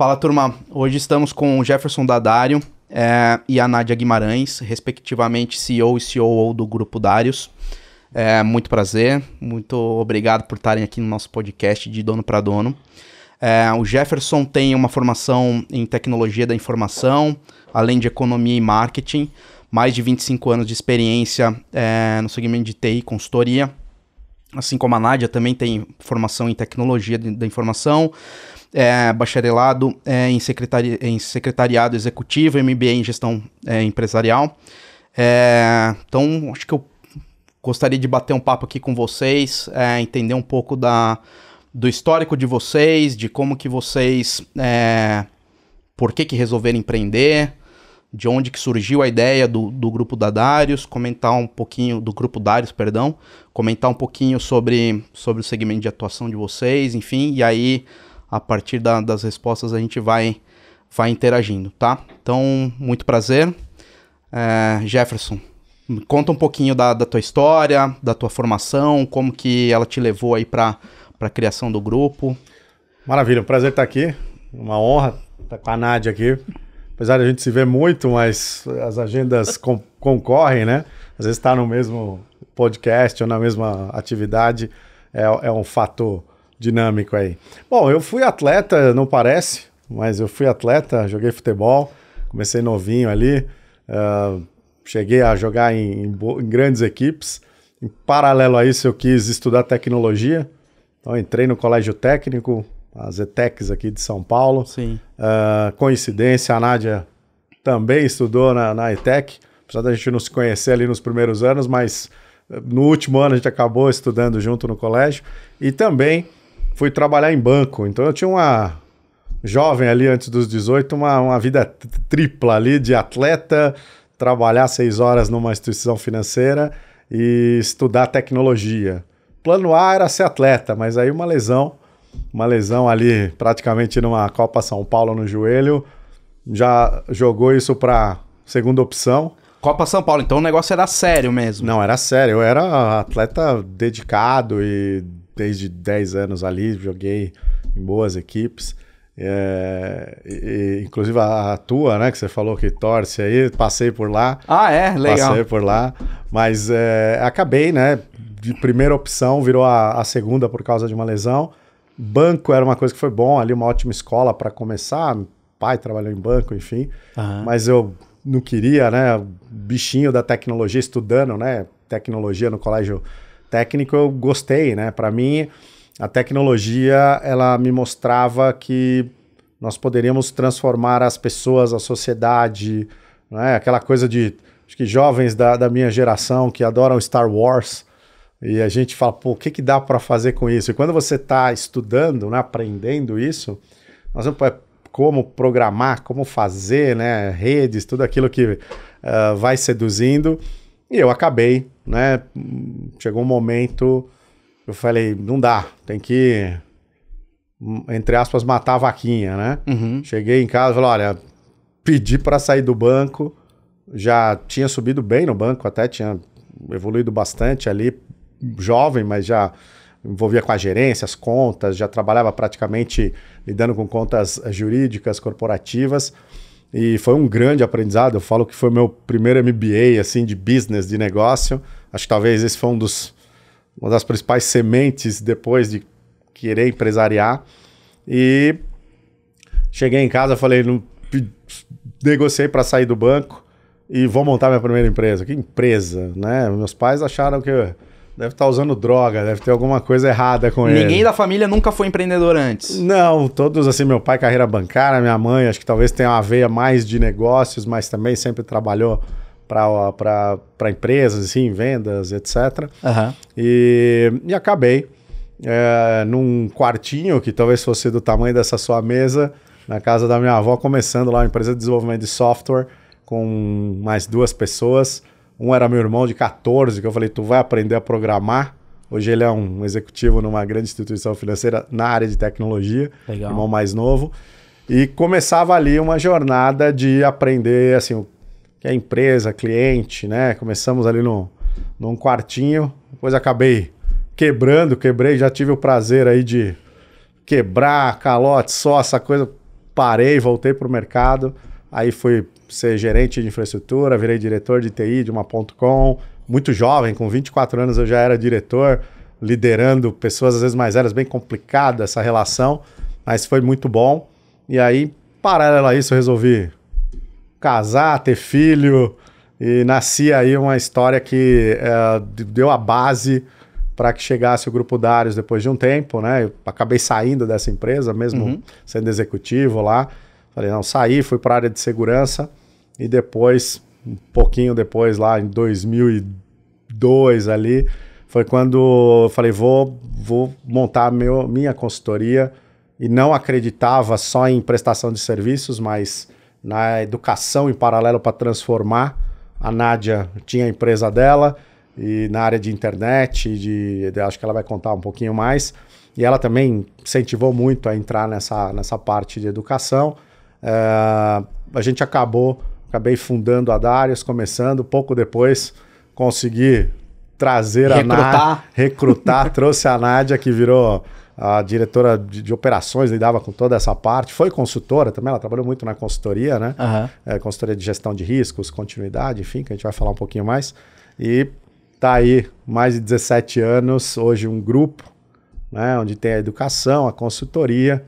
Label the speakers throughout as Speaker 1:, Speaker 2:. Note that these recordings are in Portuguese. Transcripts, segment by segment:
Speaker 1: Fala, turma. Hoje estamos com o Jefferson Dadário é, e a Nádia Guimarães, respectivamente CEO e CEO do Grupo Darius. É, muito prazer, muito obrigado por estarem aqui no nosso podcast de Dono para Dono. É, o Jefferson tem uma formação em tecnologia da informação, além de economia e marketing, mais de 25 anos de experiência é, no segmento de TI e consultoria. Assim como a Nádia também tem formação em tecnologia da informação, é, bacharelado é, em, secretari em secretariado executivo, MBA em gestão é, empresarial. É, então, acho que eu gostaria de bater um papo aqui com vocês, é, entender um pouco da, do histórico de vocês, de como que vocês, é, por que que resolveram empreender, de onde que surgiu a ideia do, do grupo da Darius, comentar um pouquinho do grupo Darius, perdão, comentar um pouquinho sobre, sobre o segmento de atuação de vocês, enfim, e aí a partir da, das respostas a gente vai, vai interagindo, tá? Então, muito prazer. É, Jefferson, conta um pouquinho da, da, tua história, da tua formação, como que ela te levou aí para a criação do grupo. Maravilha, um prazer
Speaker 2: estar aqui. Uma honra estar com a Nádia aqui. Apesar de a gente se ver muito, mas as agendas com, concorrem, né? Às vezes estar tá no mesmo podcast ou na mesma atividade é, é um fator dinâmico aí. Bom, eu fui atleta, não parece, mas eu fui atleta, joguei futebol, comecei novinho ali, uh, cheguei a jogar em, em, em, grandes equipes. Em paralelo a isso, eu quis estudar tecnologia, então entrei no colégio técnico, as ETECs aqui de São Paulo. Sim. Uh, coincidência, a Nádia também estudou na, na ETEC, apesar da gente não se conhecer ali nos primeiros anos, mas eh, no último ano a gente acabou estudando junto no colégio. E também fui trabalhar em banco. Então eu tinha uma jovem ali antes dos 18, uma, uma vida tripla ali de atleta, trabalhar seis horas numa instituição financeira e estudar tecnologia. Plano A era ser atleta, mas aí uma lesão, uma lesão ali praticamente numa Copa São Paulo no joelho, já jogou isso para segunda opção.
Speaker 1: Copa São Paulo, então o negócio era sério mesmo. Não, era sério. Eu era atleta
Speaker 2: dedicado e desde 10 anos ali, joguei em boas equipes. É, e, inclusive a, a, tua, né? Que você falou que torce aí, passei por lá.
Speaker 1: Ah, é? Legal. Passei
Speaker 2: por lá. Mas é, acabei, né? De primeira opção, virou a, a, segunda por causa de uma lesão. Banco era uma coisa que foi bom, ali uma ótima escola para começar. pai trabalhou em banco, enfim. Uhum. Mas eu não queria, né? Bichinho da tecnologia, estudando, né? Tecnologia no colégio técnico eu gostei, né? Para mim, a tecnologia ela me mostrava que nós poderíamos transformar as pessoas, a sociedade, né? aquela coisa de acho que jovens da, da minha geração que adoram Star Wars e a gente fala, pô, o que, que dá para fazer com isso? E quando você está estudando, né, aprendendo isso, nós vamos é, como programar, como fazer, né, redes, tudo aquilo que uh, vai seduzindo. E eu acabei, né? Chegou um momento, eu falei, não dá, tem que, entre aspas, matar a vaquinha, né? Uhum. Cheguei em casa, falei, olha, pedi para sair do banco, já tinha subido bem no banco, até tinha evoluído bastante ali, jovem, mas já envolvia com a gerência, as contas, já trabalhava praticamente lidando com contas jurídicas, corporativas. E foi um grande aprendizado. Eu falo que foi meu primeiro MBA assim de business, de negócio. Acho que talvez esse foi um dos uma das principais sementes depois de querer empresariar. E cheguei em casa, falei, não, negociei para sair do banco e vou montar minha primeira empresa. Que empresa, né? Meus pais acharam que eu Deve estar tá usando droga, deve ter alguma coisa errada com Ninguém ele. Ninguém
Speaker 1: da família nunca foi empreendedor antes. Não, todos assim,
Speaker 2: meu pai carreira bancária, minha mãe, acho que talvez tenha uma veia mais de negócios, mas também sempre trabalhou para empresas, assim, vendas, etc. Uhum. E, e acabei é, num quartinho que talvez fosse do tamanho dessa sua mesa, na casa da minha avó, começando lá uma empresa de desenvolvimento de software com mais duas pessoas. Um era meu irmão de 14, que eu falei, tu vai aprender a programar. Hoje ele é um executivo numa grande instituição financeira na área de tecnologia, Legal. irmão mais novo. E começava ali uma jornada de aprender, assim, o que é empresa, cliente, né? Começamos ali no, num quartinho, depois acabei quebrando, quebrei, já tive o prazer aí de quebrar calote, só essa coisa. Parei, voltei para o mercado, aí fui ser gerente de infraestrutura, virei diretor de TI de uma ponto .com, muito jovem, com 24 anos eu já era diretor, liderando pessoas às vezes mais velhas, bem complicada essa relação, mas foi muito bom. E aí, paralelo a isso, eu resolvi casar, ter filho, e nascia aí uma história que é, deu a base para que chegasse o grupo Darius depois de um tempo, né? Eu acabei saindo dessa empresa, mesmo uhum. sendo executivo lá. Falei, não, saí, fui para a área de segurança e depois, um pouquinho depois, lá em 2002 ali, foi quando eu falei, vou, vou montar meu, minha consultoria e não acreditava só em prestação de serviços, mas na educação em paralelo para transformar. A Nádia tinha a empresa dela e na área de internet, de, de, acho que ela vai contar um pouquinho mais. E ela também incentivou muito a entrar nessa, nessa parte de educação. Eh, a gente acabou Acabei fundando a Darius, começando. Pouco depois consegui trazer recrutar. a Nádia. Recrutar. trouxe a Nádia, que virou a diretora de, de, operações, lidava com toda essa parte. Foi consultora também, ela trabalhou muito na consultoria, né? Uhum. É, consultoria de gestão de riscos, continuidade, enfim, que a gente vai falar um pouquinho mais. E tá aí mais de 17 anos, hoje um grupo, né, onde tem a educação, a consultoria,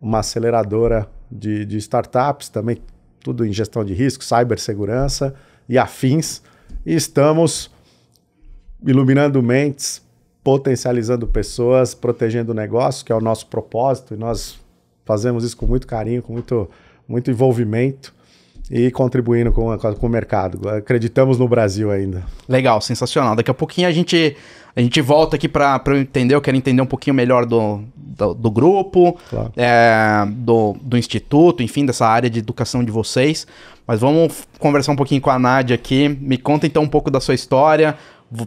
Speaker 2: uma aceleradora de, de startups, também tudo em gestão de risco, cibersegurança e afins. E estamos iluminando mentes, potencializando pessoas, protegendo o negócio, que é o nosso propósito, e nós fazemos isso com muito carinho, com muito, muito envolvimento e contribuindo com, com o mercado. Acreditamos no Brasil ainda.
Speaker 1: Legal, sensacional. Daqui a pouquinho a gente, a gente volta aqui para eu entender, eu quero entender um pouquinho melhor do, do, do grupo, claro. é, do, do instituto, enfim, dessa área de educação de vocês. Mas vamos conversar um pouquinho com a Nádia aqui. Me conta então um pouco da sua história.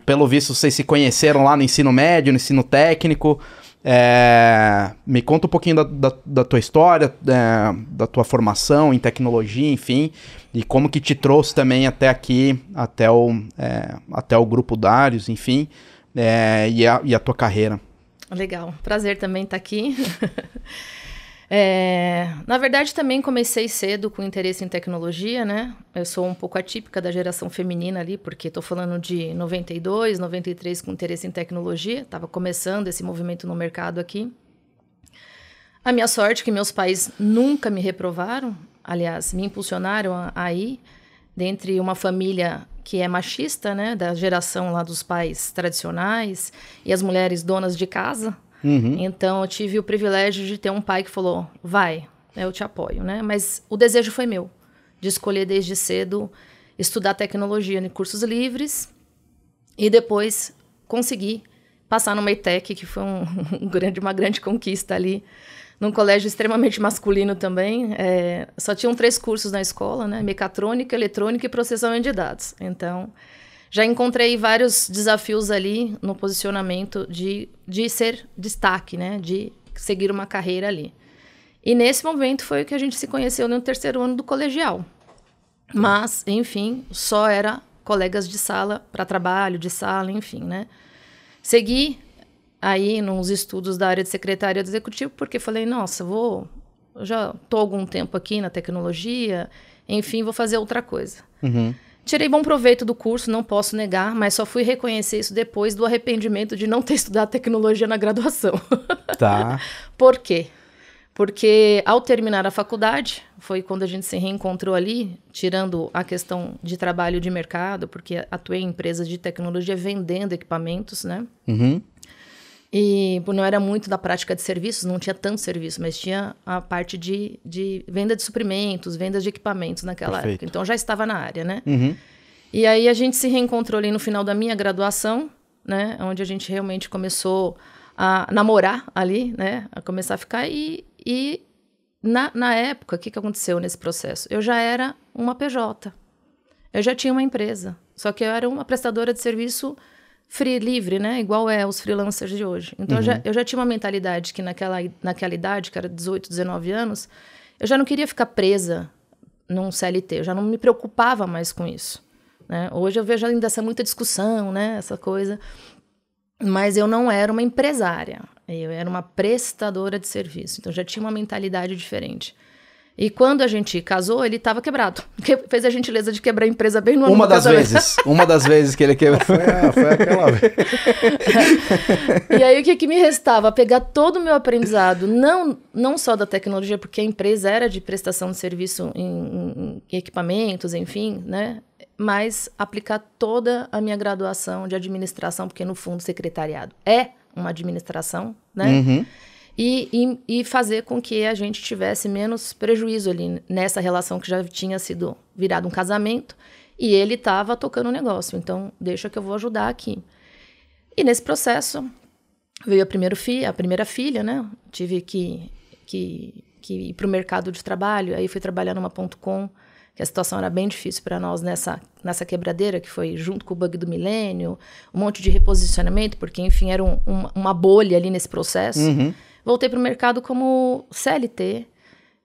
Speaker 1: Pelo visto, vocês se conheceram lá no ensino médio, no ensino técnico. É, me conta um pouquinho da, da, da tua história, é, da tua formação em tecnologia, enfim, e como que te trouxe também até aqui, até o, é, até o grupo Darius, enfim, é, e a, e, a, tua carreira.
Speaker 3: Legal, prazer também estar aqui. É, na verdade, também comecei cedo com interesse em tecnologia, né? Eu sou um pouco atípica da geração feminina ali, porque estou falando de 92, 93 com interesse em tecnologia, estava começando esse movimento no mercado aqui. A minha sorte é que meus pais nunca me reprovaram, aliás, me impulsionaram aí, dentre uma família que é machista, né, da geração lá dos pais tradicionais e as mulheres donas de casa, Uhum. Então, eu tive o privilégio de ter um pai que falou: vai, eu te apoio, né? Mas o desejo foi meu, de escolher desde cedo estudar tecnologia em cursos livres e depois conseguir passar no ETEC, que foi um, um grande, uma grande conquista ali, num colégio extremamente masculino também. É, só tinham três cursos na escola, né? Mecatrônica, eletrônica e processamento de dados. Então, já encontrei vários desafios ali no posicionamento de, de ser destaque, né? De seguir uma carreira ali. E nesse momento foi que a gente se conheceu no terceiro ano do colegial. Mas, enfim, só era colegas de sala para trabalho, de sala, enfim, né? Segui aí nos estudos da área de secretária do executivo, porque falei, nossa, vou eu já tô algum tempo aqui na tecnologia, enfim, vou fazer outra coisa. Uhum. Tirei bom proveito do curso, não posso negar, mas só fui reconhecer isso depois do arrependimento de não ter estudado tecnologia na graduação. Tá. Por quê? Porque ao terminar a faculdade, foi quando a gente se reencontrou ali, tirando a questão de trabalho de mercado, porque atuei em empresas de tecnologia vendendo equipamentos, né? Uhum. E tipo, não era muito da prática de serviços, não tinha tanto serviço, mas tinha a parte de, de venda de suprimentos, vendas de equipamentos naquela Perfeito. época. Então já estava na área, né? Uhum. E aí a gente se reencontrou ali no final da minha graduação, né? Onde a gente realmente começou a namorar ali, né? A começar a ficar. E, e na, na época, o que, que aconteceu nesse processo? Eu já era uma PJ. Eu já tinha uma empresa. Só que eu era uma prestadora de serviço free, livre, né? Igual é os freelancers de hoje. Então, uhum. eu, já, uhum. eu já tinha uma mentalidade que naquela, naquela idade, que era 18, 19 anos, eu já não queria ficar presa num CLT, eu já não me preocupava mais com isso. Né? Hoje eu vejo ainda essa muita discussão, né? Essa coisa. Mas eu não era uma empresária, eu era uma prestadora de serviço. Então, já tinha uma mentalidade diferente. E quando a gente casou, ele estava quebrado. Que fez a gentileza de quebrar a empresa bem no ano Uma das vezes.
Speaker 1: Uma das vezes que ele quebrou. Foi, foi aquela vez.
Speaker 3: e aí o que, que, me restava? Pegar todo o meu aprendizado, não, não só da tecnologia, porque a empresa era de prestação de serviço em, em equipamentos, enfim, né? Mas aplicar toda a minha graduação de administração, porque no fundo secretariado é uma administração, né? Uhum e, e, e, fazer com que a gente tivesse menos prejuízo ali nessa relação que já tinha sido virado um casamento e ele estava tocando o negócio. Então, deixa que eu vou ajudar aqui. E nesse processo veio a, primeiro fi, a primeira filha, né? Tive que, que, que ir para o mercado de trabalho, aí fui trabalhar numa ponto .com, que a situação era bem difícil para nós nessa, nessa quebradeira, que foi junto com o bug do milênio, um monte de reposicionamento, porque, enfim, era um, um, uma bolha ali nesse processo. Uhum voltei para o mercado como CLT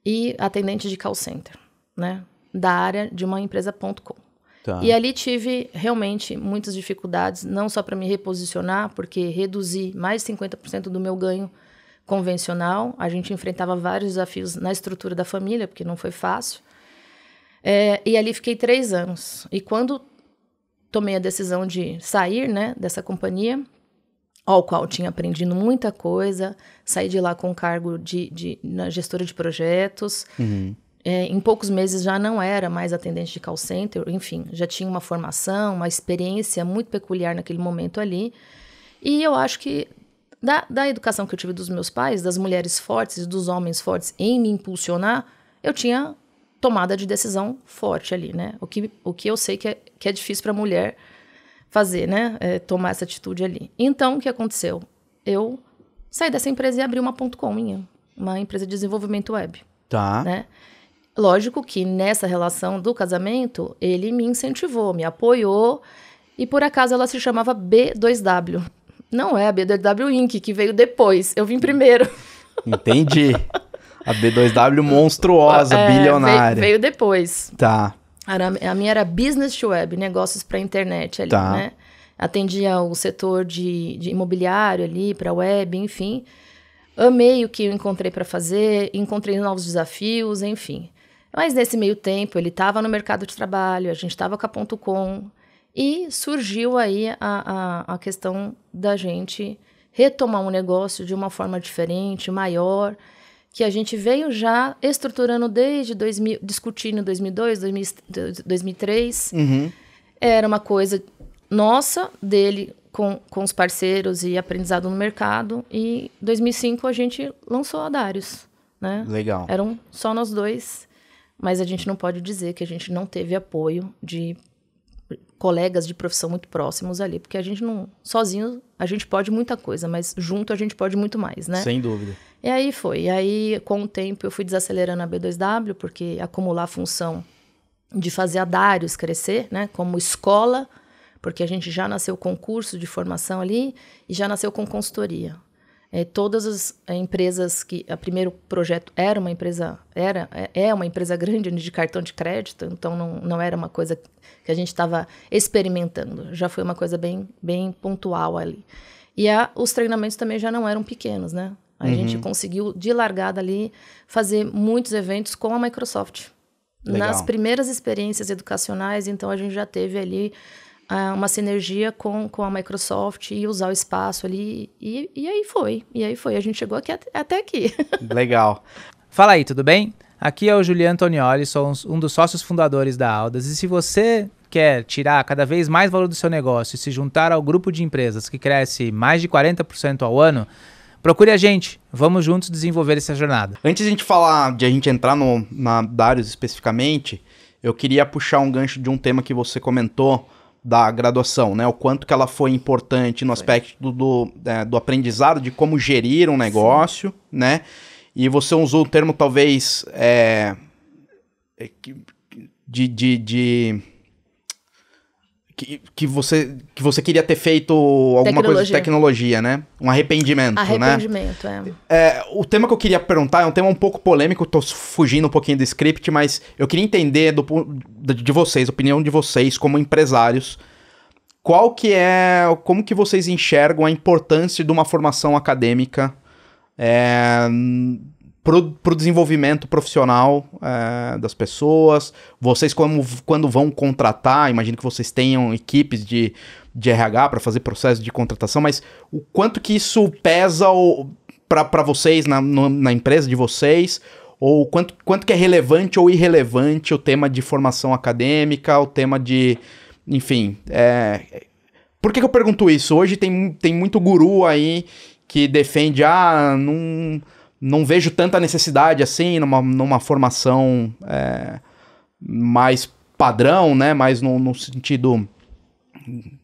Speaker 3: e atendente de call center, né? Da área de uma empresa.com. Tá. E ali tive realmente muitas dificuldades, não só para me reposicionar, porque reduzi mais de 50% do meu ganho convencional. A gente enfrentava vários desafios na estrutura da família, porque não foi fácil. É, e ali fiquei três anos. E quando tomei a decisão de sair né, dessa companhia, ao qual tinha aprendido muita coisa, saí de lá com cargo de, de na gestora de projetos. Uhum. É, em poucos meses já não era mais atendente de call center, enfim, já tinha uma formação, uma experiência muito peculiar naquele momento ali. E eu acho que da, da educação que eu tive dos meus pais, das mulheres fortes, dos homens fortes em me impulsionar, eu tinha tomada de decisão forte ali, né? O que, o que eu sei que é, que é difícil para a mulher fazer, né? É, tomar essa atitude ali. Então, o que aconteceu? Eu saí dessa empresa e abri uma ponto .com minha, uma empresa de desenvolvimento web. Tá. Né? Lógico que nessa relação do casamento, ele me incentivou, me apoiou, e por acaso ela se chamava B2W. Não é a B2W Inc., que veio depois, eu vim primeiro.
Speaker 1: Entendi. A B2W monstruosa, é, bilionária. Veio, veio
Speaker 3: depois. Tá. Era, a minha era business to web, negócios para internet ali, tá. né? Atendia o setor de, de imobiliário ali, para web, enfim. Amei o que eu encontrei para fazer, encontrei novos desafios, enfim. Mas nesse meio tempo, ele estava no mercado de trabalho, a gente estava com a ponto .com e surgiu aí a, a, a questão da gente retomar um negócio de uma forma diferente, maior, que a gente veio já estruturando desde 2000, discutindo 2002, 2003. Uhum. Era uma coisa nossa, dele com, com os parceiros e aprendizado no mercado. E em 2005 a gente lançou a Darius. Né? Legal. Eram só nós dois, mas a gente não pode dizer que a gente não teve apoio de colegas de profissão muito próximos ali, porque a gente não sozinho a gente pode muita coisa, mas junto a gente pode muito mais, né? Sem dúvida. E aí foi. E aí, com o tempo, eu fui desacelerando a B2W, porque acumular a função de fazer a Darius crescer, né? Como escola, porque a gente já nasceu com curso de formação ali e já nasceu com consultoria. É, todas as é, empresas que a primeiro projeto era uma empresa era é, é uma empresa grande de cartão de crédito então não, não era uma coisa que a gente estava experimentando já foi uma coisa bem bem pontual ali e a, os treinamentos também já não eram pequenos né a uhum. gente conseguiu, de largada ali, fazer muitos eventos com a Microsoft. Legal. Nas primeiras experiências educacionais, então a gente já teve ali uh, uma sinergia com, com a Microsoft e usar o espaço ali. E, e aí foi, e aí foi. A gente chegou aqui, até aqui.
Speaker 1: Legal. Fala aí, tudo bem? Aqui é o Juliano Antonioli, sou um dos sócios fundadores da Aldas. E se você quer tirar cada vez mais valor do seu negócio e se juntar ao grupo de empresas que cresce mais de 40% ao ano, procure a gente. Vamos juntos desenvolver essa jornada. Antes de a gente falar, de a gente entrar no, na Darius especificamente, eu queria puxar um gancho de um tema que você comentou da graduação, né? O quanto que ela foi importante no aspecto do, do, é, do aprendizado, de como gerir um negócio, Sim. né? E você usou o termo talvez é, é de, de, de que, que, você, que você queria ter feito alguma tecnologia. coisa de tecnologia, né? Um arrependimento, arrependimento né? Arrependimento, é. é. O tema que eu queria perguntar é um tema um pouco polêmico, tô fugindo um pouquinho do script, mas eu queria entender do, de vocês, opinião de vocês como empresários, qual que é, como que vocês enxergam a importância de uma formação acadêmica é, para o desenvolvimento profissional é, das pessoas. Vocês, como, quando vão contratar, imagino que vocês tenham equipes de, de RH para fazer processo de contratação, mas o quanto que isso pesa para vocês, na, no, na empresa de vocês, ou quanto, quanto que é relevante ou irrelevante o tema de formação acadêmica, o tema de. Enfim. É, por que, que eu pergunto isso? Hoje tem, tem muito guru aí que defende, ah, não não vejo tanta necessidade assim numa, numa formação é, mais padrão, né? Mais no, no, sentido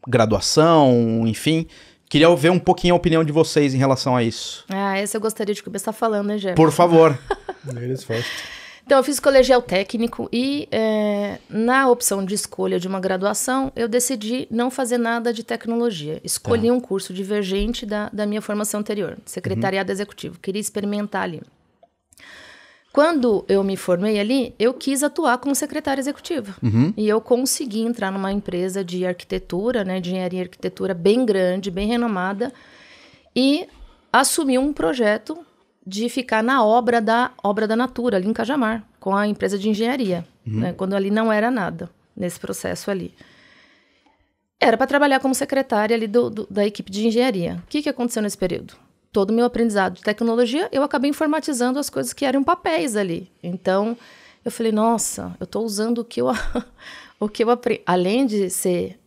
Speaker 1: graduação, enfim. Queria ver um pouquinho a opinião de vocês em relação a isso.
Speaker 3: Ah, essa eu gostaria de começar falando, né, Gerson? Por favor. Então, eu fiz colegial técnico e é, na opção de escolha de uma graduação, eu decidi não fazer nada de tecnologia. Escolhi tá. um curso divergente da, da minha formação anterior, secretariado uhum. executivo. Queria experimentar ali. Quando eu me formei ali, eu quis atuar como secretária executiva. Uhum. E eu consegui entrar numa empresa de arquitetura, né, de engenharia e arquitetura bem grande, bem renomada, e assumi um projeto de ficar na obra da obra da Natura, ali em Cajamar com a empresa de engenharia, uhum. né, quando ali não era nada, nesse processo ali. Era para trabalhar como secretária ali do, do, da equipe de engenharia. O que, que aconteceu nesse período? Todo o meu aprendizado de tecnologia, eu acabei informatizando as coisas que eram papéis ali. Então, eu falei, nossa, eu estou usando o que eu, o que eu aprendi. Além de ser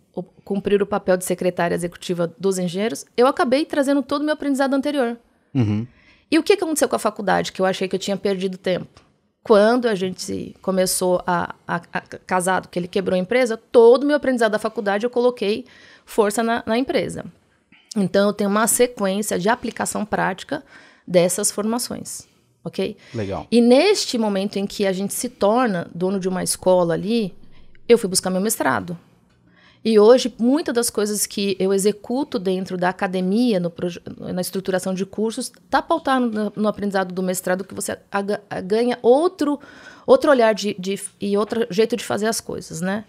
Speaker 3: cumprir o papel de secretária executiva dos engenheiros, eu acabei trazendo todo o meu aprendizado anterior. Uhum. E o que aconteceu com a faculdade, que eu achei que eu tinha perdido tempo? quando a gente começou a, a, a casado, que ele quebrou a empresa, todo o meu aprendizado da faculdade eu coloquei força na, na empresa. Então, eu tenho uma sequência de aplicação prática dessas formações, ok? Legal. E neste momento em que a gente se torna dono de uma escola ali, eu fui buscar meu mestrado. E hoje, muitas das coisas que eu executo dentro da academia, no, na estruturação de cursos, está pautado no, no, aprendizado do mestrado, que você ganha outro, outro olhar de, de, e outro jeito de fazer as coisas, né?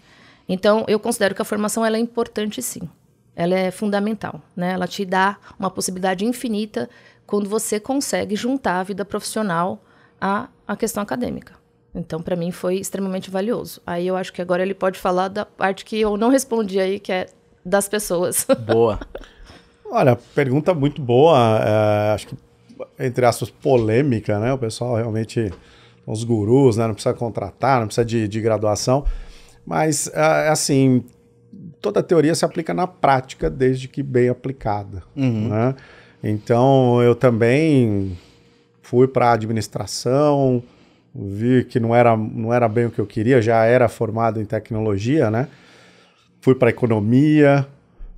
Speaker 3: Então, eu considero que a formação ela é importante, sim. Ela é fundamental, né? Ela te dá uma possibilidade infinita quando você consegue juntar a vida profissional à, à questão acadêmica. Então, para mim, foi extremamente valioso. Aí eu acho que agora ele pode falar da parte que eu não respondi aí, que é das pessoas. Boa.
Speaker 2: Olha, pergunta muito boa. É, acho que, entre aspas, polêmica, né? O pessoal realmente, os gurus, né? Não precisa contratar, não precisa de, de graduação. Mas, eh, é, assim, toda teoria se aplica na prática, desde que bem aplicada, uhum. né? Então, eu também fui para a administração vi que não era, não era bem o que eu queria, já era formado em tecnologia, né? Fui para economia,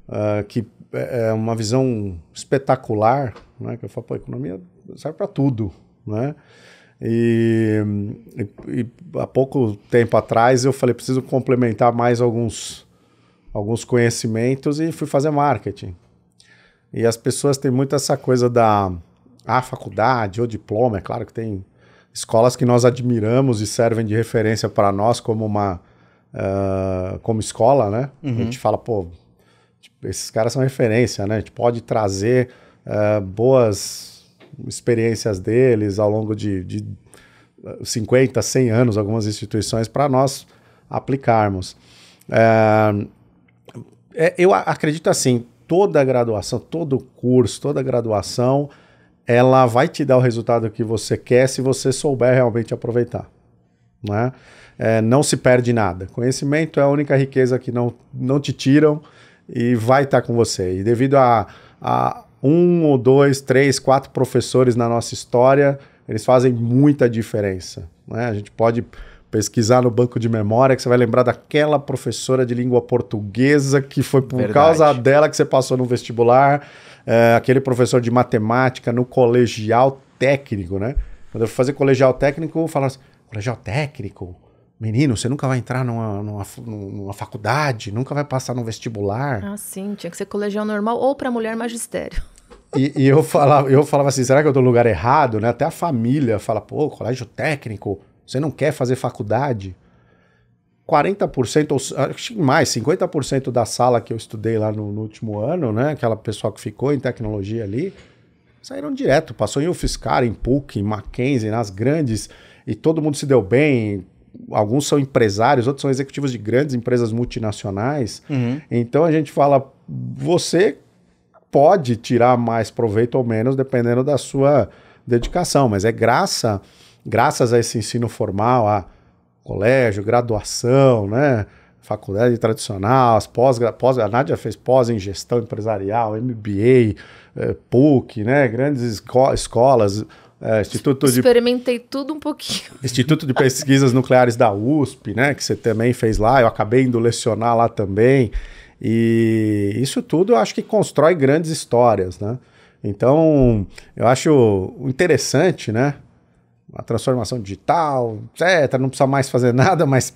Speaker 2: uh, que é, é uma visão espetacular, né? Que eu falo, pô, economia serve para tudo, né? E, e, e, há pouco tempo atrás eu falei, preciso complementar mais alguns, alguns conhecimentos e fui fazer marketing. E as pessoas têm muito essa coisa da a ah, faculdade ou diploma, é claro que tem escolas que nós admiramos e servem de referência para nós como uma uh, como escola, né? Uhum. A gente fala, pô, tipo, esses caras são referência, né? A gente pode trazer uh, boas experiências deles ao longo de, de 50, 100 anos, algumas instituições, para nós aplicarmos. Uh, eu acredito assim, toda graduação, todo curso, toda graduação ela vai te dar o resultado que você quer se você souber realmente aproveitar. Né? É, não se perde nada. Conhecimento é a única riqueza que não, não te tiram e vai estar tá com você. E devido a, a um ou dois, três, quatro professores na nossa história, eles fazem muita diferença. Né? A gente pode pesquisar no banco de memória que você vai lembrar daquela professora de língua portuguesa que foi por Verdade. causa dela que você passou no vestibular é, aquele professor de matemática no colegial técnico, né? Quando eu fui fazer colegial técnico, eu falava assim, colegial técnico? Menino, você nunca vai entrar numa, numa, numa, faculdade, nunca vai passar num vestibular.
Speaker 3: Ah, sim, tinha que ser colegial normal ou para mulher magistério.
Speaker 2: E, e, eu, falava, eu falava assim, será que eu tô no lugar errado? Né? Até a família fala, pô, colégio técnico, você não quer fazer faculdade? 40%, ou acho mais, 50% da sala que eu estudei lá no, no, último ano, né? Aquela pessoa que ficou em tecnologia ali, saíram direto, passou em UFSCar, em PUC, em Mackenzie, nas grandes, e todo mundo se deu bem. Alguns são empresários, outros são executivos de grandes empresas multinacionais. Uhum. Então a gente fala, você pode tirar mais proveito ou menos, dependendo da sua dedicação, mas é graça, graças a esse ensino formal, a colégio, graduação, né? faculdade tradicional, as pós, pós a Nádia fez pós em gestão empresarial, MBA, eh, PUC, né, grandes esco escolas, eh, instituto de
Speaker 3: experimentei tudo um pouquinho.
Speaker 2: Instituto de Pesquisas Nucleares da USP, né, que você também fez lá, eu acabei indo lecionar lá também. E isso tudo eu acho que constrói grandes histórias, né? Então, eu acho interessante, né? a transformação digital, etc. Não precisa mais fazer nada, mas,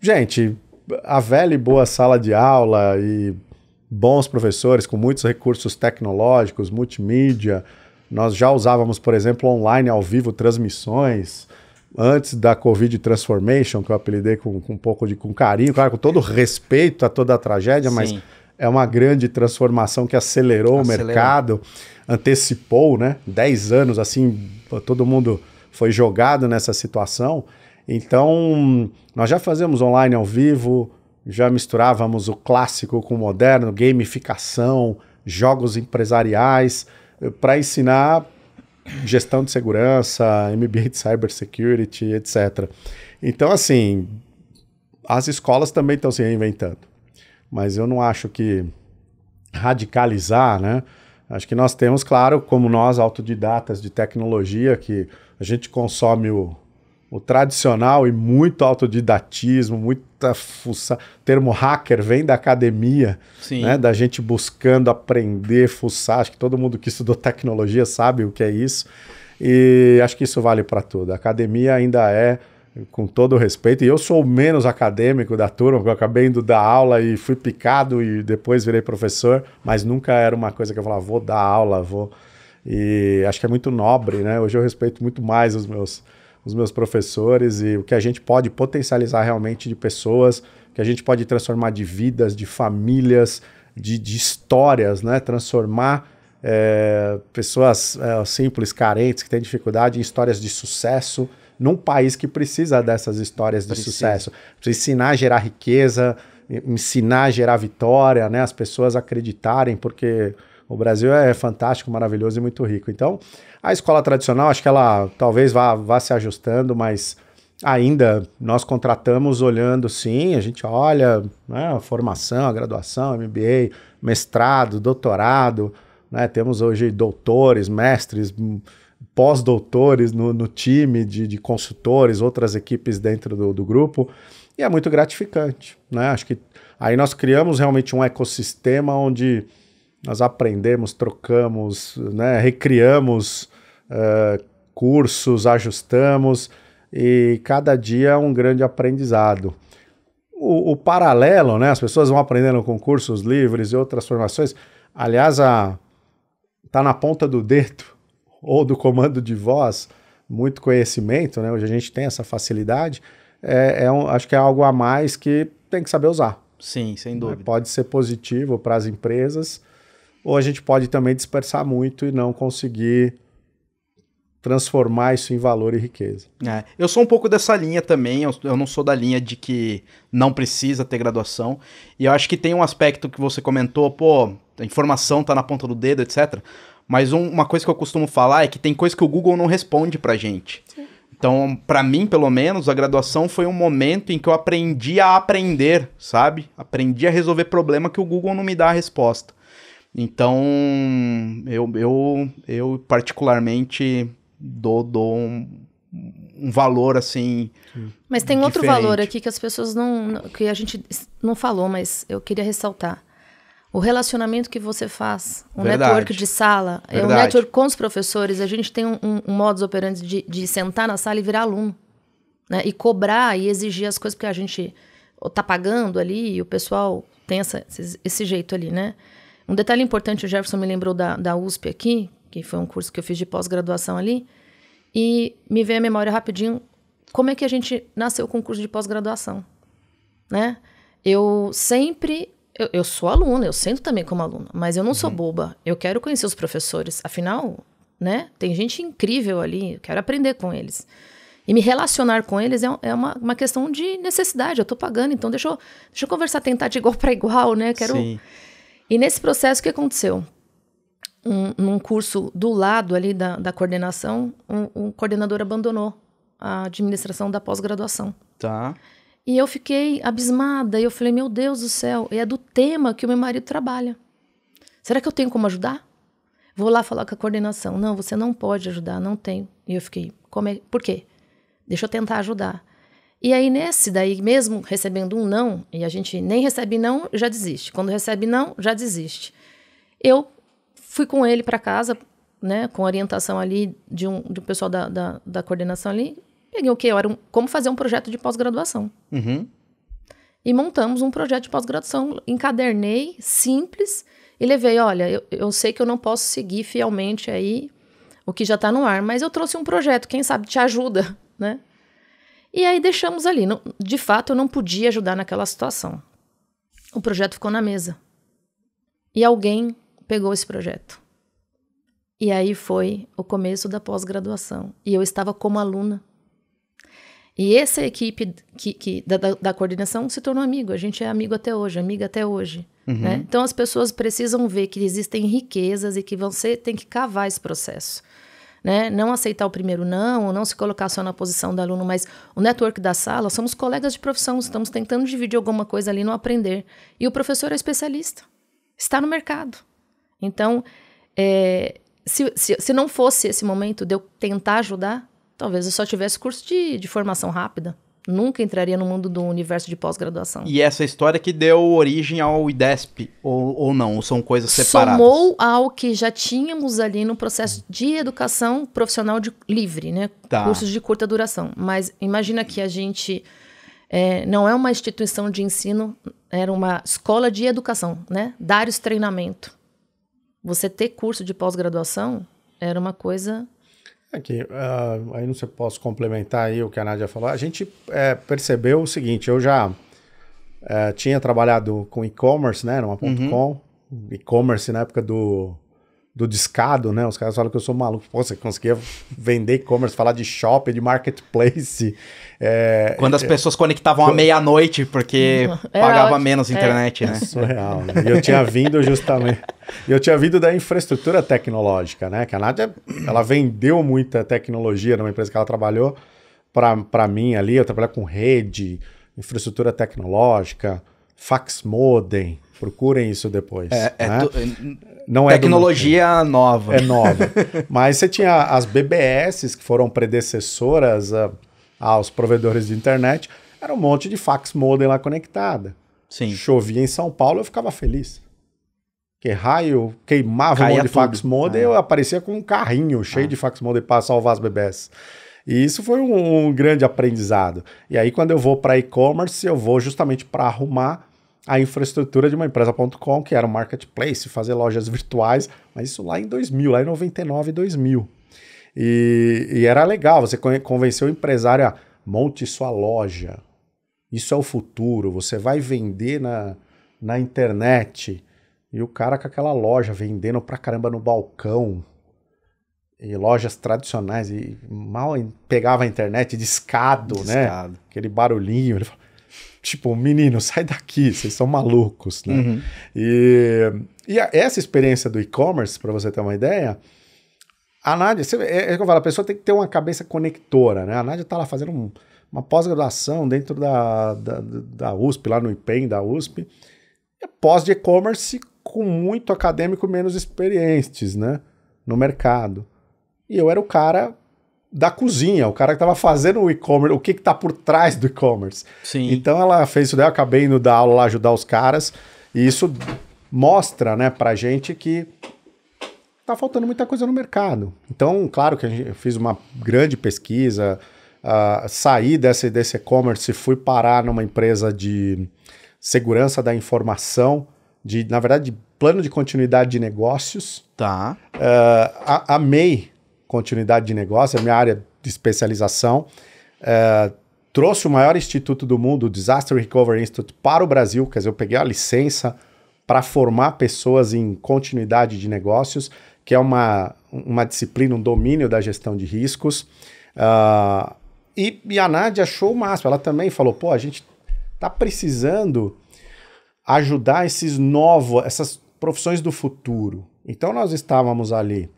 Speaker 2: gente, a velha e boa sala de aula e bons professores com muitos recursos tecnológicos, multimídia. Nós já usávamos, por exemplo, online, ao vivo, transmissões. Antes da Covid Transformation, que eu apelidei com, com um pouco de com carinho, claro, com todo respeito a toda a tragédia, Sim. mas é uma grande transformação que acelerou, acelerou, o mercado, antecipou, né? Dez anos, assim, todo mundo foi jogado nessa situação. Então, nós já fazemos online ao vivo, já misturávamos o clássico com o moderno, gamificação, jogos empresariais, para ensinar gestão de segurança, MBA de cybersecurity, etc. Então, assim, as escolas também estão se reinventando. Mas eu não acho que radicalizar, né? Acho que nós temos, claro, como nós, autodidatas de tecnologia, que a gente consome o, o tradicional e muito autodidatismo, muita fuçada. O termo hacker vem da academia, né? da gente buscando aprender, fuçar. Acho que todo mundo que estudou tecnologia sabe o que é isso. E acho que isso vale para tudo. A academia ainda é com todo o respeito, e eu sou o menos acadêmico da turma, porque eu acabei indo dar aula e fui picado e depois virei professor, mas nunca era uma coisa que eu falava, vou dar aula, vou. E acho que é muito nobre, né? Hoje eu respeito muito mais os meus, os meus professores e o que a gente pode potencializar realmente de pessoas, o que a gente pode transformar de vidas, de famílias, de, de histórias, né? Transformar é, pessoas é, simples, carentes, que têm dificuldade, em histórias de sucesso num país que precisa dessas histórias precisa. de sucesso. Precisa ensinar a gerar riqueza, ensinar a gerar vitória, né? As pessoas acreditarem, porque o Brasil é fantástico, maravilhoso e muito rico. Então, a escola tradicional, acho que ela talvez vá, vá se ajustando, mas ainda nós contratamos olhando sim, a gente olha né, a formação, a graduação, MBA, mestrado, doutorado, né? Temos hoje doutores, mestres, pós-doutores no, no, time, de, de, consultores, outras equipes dentro do, do grupo, e é muito gratificante. Né? Acho que aí nós criamos realmente um ecossistema onde nós aprendemos, trocamos, né? recriamos uh, cursos, ajustamos, e cada dia é um grande aprendizado. O, o, paralelo, né? As pessoas vão aprendendo com cursos livres e outras formações. Aliás, a, tá na ponta do dedo ou do comando de voz, muito conhecimento, né? Hoje a gente tem essa facilidade. É, é um, acho que é algo a mais que tem que saber usar. Sim, sem né? dúvida. Pode ser positivo para as empresas, ou a gente pode também dispersar muito e não conseguir transformar isso em valor e riqueza.
Speaker 1: É, eu sou um pouco dessa linha também, eu, eu, não sou da linha de que não precisa ter graduação, e eu acho que tem um aspecto que você comentou, pô, a informação tá na ponta do dedo, etc. Mas um, uma coisa que eu costumo falar é que tem coisa que o Google não responde pra gente. Sim. Então, para mim, pelo menos, a graduação foi um momento em que eu aprendi a aprender, sabe? Aprendi a resolver problema que o Google não me dá a resposta. Então, eu, eu, eu particularmente dou, dou um, um valor assim. Mas tem diferente. outro valor
Speaker 3: aqui que as pessoas não. que a gente não falou, mas eu queria ressaltar o relacionamento que você faz, um Verdade. network de sala, é um network com os professores. A gente tem um, um, um modus operandi de, de, sentar na sala e virar aluno, né? E cobrar e exigir as coisas porque a gente tá pagando ali e o pessoal tem essa, esse, esse, jeito ali, né? Um detalhe importante, o Jefferson me lembrou da, da USP aqui, que foi um curso que eu fiz de pós-graduação ali, e me veio à memória rapidinho como é que a gente nasceu com o curso de pós-graduação, né? Eu sempre eu, eu, sou aluna, eu sinto também como aluna, mas eu não uhum. sou boba. Eu quero conhecer os professores. Afinal, né? Tem gente incrível ali, eu quero aprender com eles. E me relacionar com eles é, é uma, uma questão de necessidade. Eu estou pagando, então deixa eu, deixa eu conversar, tentar de igual para igual, né? Quero. Sim. E nesse processo, o que aconteceu? Um, num curso do lado ali da, da coordenação, um, um coordenador abandonou a administração da pós-graduação. Tá. E eu fiquei abismada e eu falei: "Meu Deus do céu, e é do tema que o meu marido trabalha. Será que eu tenho como ajudar?" Vou lá falar com a coordenação. Não, você não pode ajudar, não tem. E eu fiquei, como é, por quê? Deixa eu tentar ajudar. E aí nesse daí mesmo recebendo um não, e a gente nem recebe não, já desiste. Quando recebe não, já desiste. Eu fui com ele para casa, né, com orientação ali de um, de um pessoal da, da, da coordenação ali, Peguei o quê? Eu era um, como fazer um projeto de pós-graduação. Uhum. E montamos um projeto de pós-graduação, encadernei, simples, e levei, olha, eu, eu sei que eu não posso seguir fielmente aí o que já está no ar, mas eu trouxe um projeto, quem sabe te ajuda, né? E aí deixamos ali. Não, de fato, eu não podia ajudar naquela situação. O projeto ficou na mesa. E alguém pegou esse projeto. E aí foi o começo da pós-graduação. E eu estava como aluna. E essa equipe que, que da, da, coordenação se tornou amigo. A gente é amigo até hoje, amiga até hoje. Uhum. Né? Então as pessoas precisam ver que existem riquezas e que você tem que cavar esse processo. Né? Não aceitar o primeiro não, não se colocar só na posição do aluno, mas o network da sala, somos colegas de profissão, estamos tentando dividir alguma coisa ali no aprender. E o professor é especialista, está no mercado. Então, é, se, se, se não fosse esse momento de eu tentar ajudar, Talvez eu só tivesse curso de, de formação rápida. Nunca entraria no mundo do universo de pós-graduação.
Speaker 1: E essa história que deu origem ao IDESP, ou, ou não? Ou são coisas separadas?
Speaker 3: Somou ao que já tínhamos ali no processo de educação profissional de, livre, né? Tá. Cursos de curta duração. Mas imagina que a gente é, não é uma instituição de ensino, era uma escola de educação, né? Dar esse treinamento. Você ter curso de pós-graduação era uma coisa
Speaker 2: Aqui, é uh, ah, aí não sei posso complementar aí o que a Nádia falou. A gente é, percebeu o seguinte, eu já é, tinha trabalhado com e-commerce, né, numa ponto uhum. .com, e-commerce na época do do discado, né? Os caras falam que eu sou maluco. Pô, você conseguia vender e-commerce, falar de shopping, de marketplace. É, Quando as é, pessoas conectavam à
Speaker 1: meia-noite, porque é pagava ótimo. menos é. internet, né?
Speaker 2: Surreal. Né? E eu tinha vindo justamente. eu tinha vindo da infraestrutura tecnológica, né? Que a Nádia, ela vendeu muita tecnologia numa empresa que ela trabalhou para mim ali. Eu trabalhava com rede, infraestrutura tecnológica, fax modem. Procurem isso depois. É, é né? tu, é, não é tecnologia é tecnologia nova. É nova. Mas você tinha as BBS, que foram predecessoras a, ah, aos provedores de internet, era um monte de fax modem lá conectada. Sim. Chovia em São Paulo, eu ficava feliz. Que raio queimava Caia um monte de fax modem, ah, eu aparecia com um carrinho cheio ah. de fax modem para salvar as BBS. E isso foi um, um, grande aprendizado. E aí, quando eu vou para e-commerce, eu vou justamente para arrumar a infraestrutura de uma empresa.com, que era um marketplace, fazer lojas virtuais, mas isso lá em 2000, lá em 99, 2000. E, e era legal, você convenceu o empresário a monte sua loja, isso é o futuro, você vai vender na, na internet. E o cara com aquela loja vendendo pra caramba no balcão, e lojas tradicionais, e mal pegava a internet discado, discado. né? Aquele barulhinho. Ele fala, tipo, menino, sai daqui, vocês são malucos, né? Uhum. E, e a, essa experiência do e-commerce, para você ter uma ideia, a Nádia, você, é, é que eu falo, a pessoa tem que ter uma cabeça conectora, né? A Nádia tá lá fazendo um, uma pós-graduação dentro da, da, da, USP, lá no IPEM da USP, é pós de e-commerce com muito acadêmico menos experientes, né? No mercado. E eu era o cara da cozinha, o cara que estava fazendo o e-commerce, o que está por trás do e-commerce. Então ela fez isso daí, eu acabei indo dar aula lá ajudar os caras, e isso mostra né, para gente que tá faltando muita coisa no mercado. Então, claro que gente, eu fiz uma grande pesquisa, uh, saí desse, desse e-commerce, fui parar numa empresa de segurança da informação, de, na verdade, plano de continuidade de negócios. Tá. Uh, a, amei continuidade de negócio, é minha área de especialização. É, trouxe o maior instituto do mundo, o Disaster Recovery Institute, para o Brasil. Quer dizer, eu peguei a licença para formar pessoas em continuidade de negócios, que é uma, uma disciplina, um domínio da gestão de riscos. Uh, e, e, a Nádia achou o máximo. Ela também falou: pô, a gente está precisando ajudar esses novos, essas profissões do futuro. Então nós estávamos ali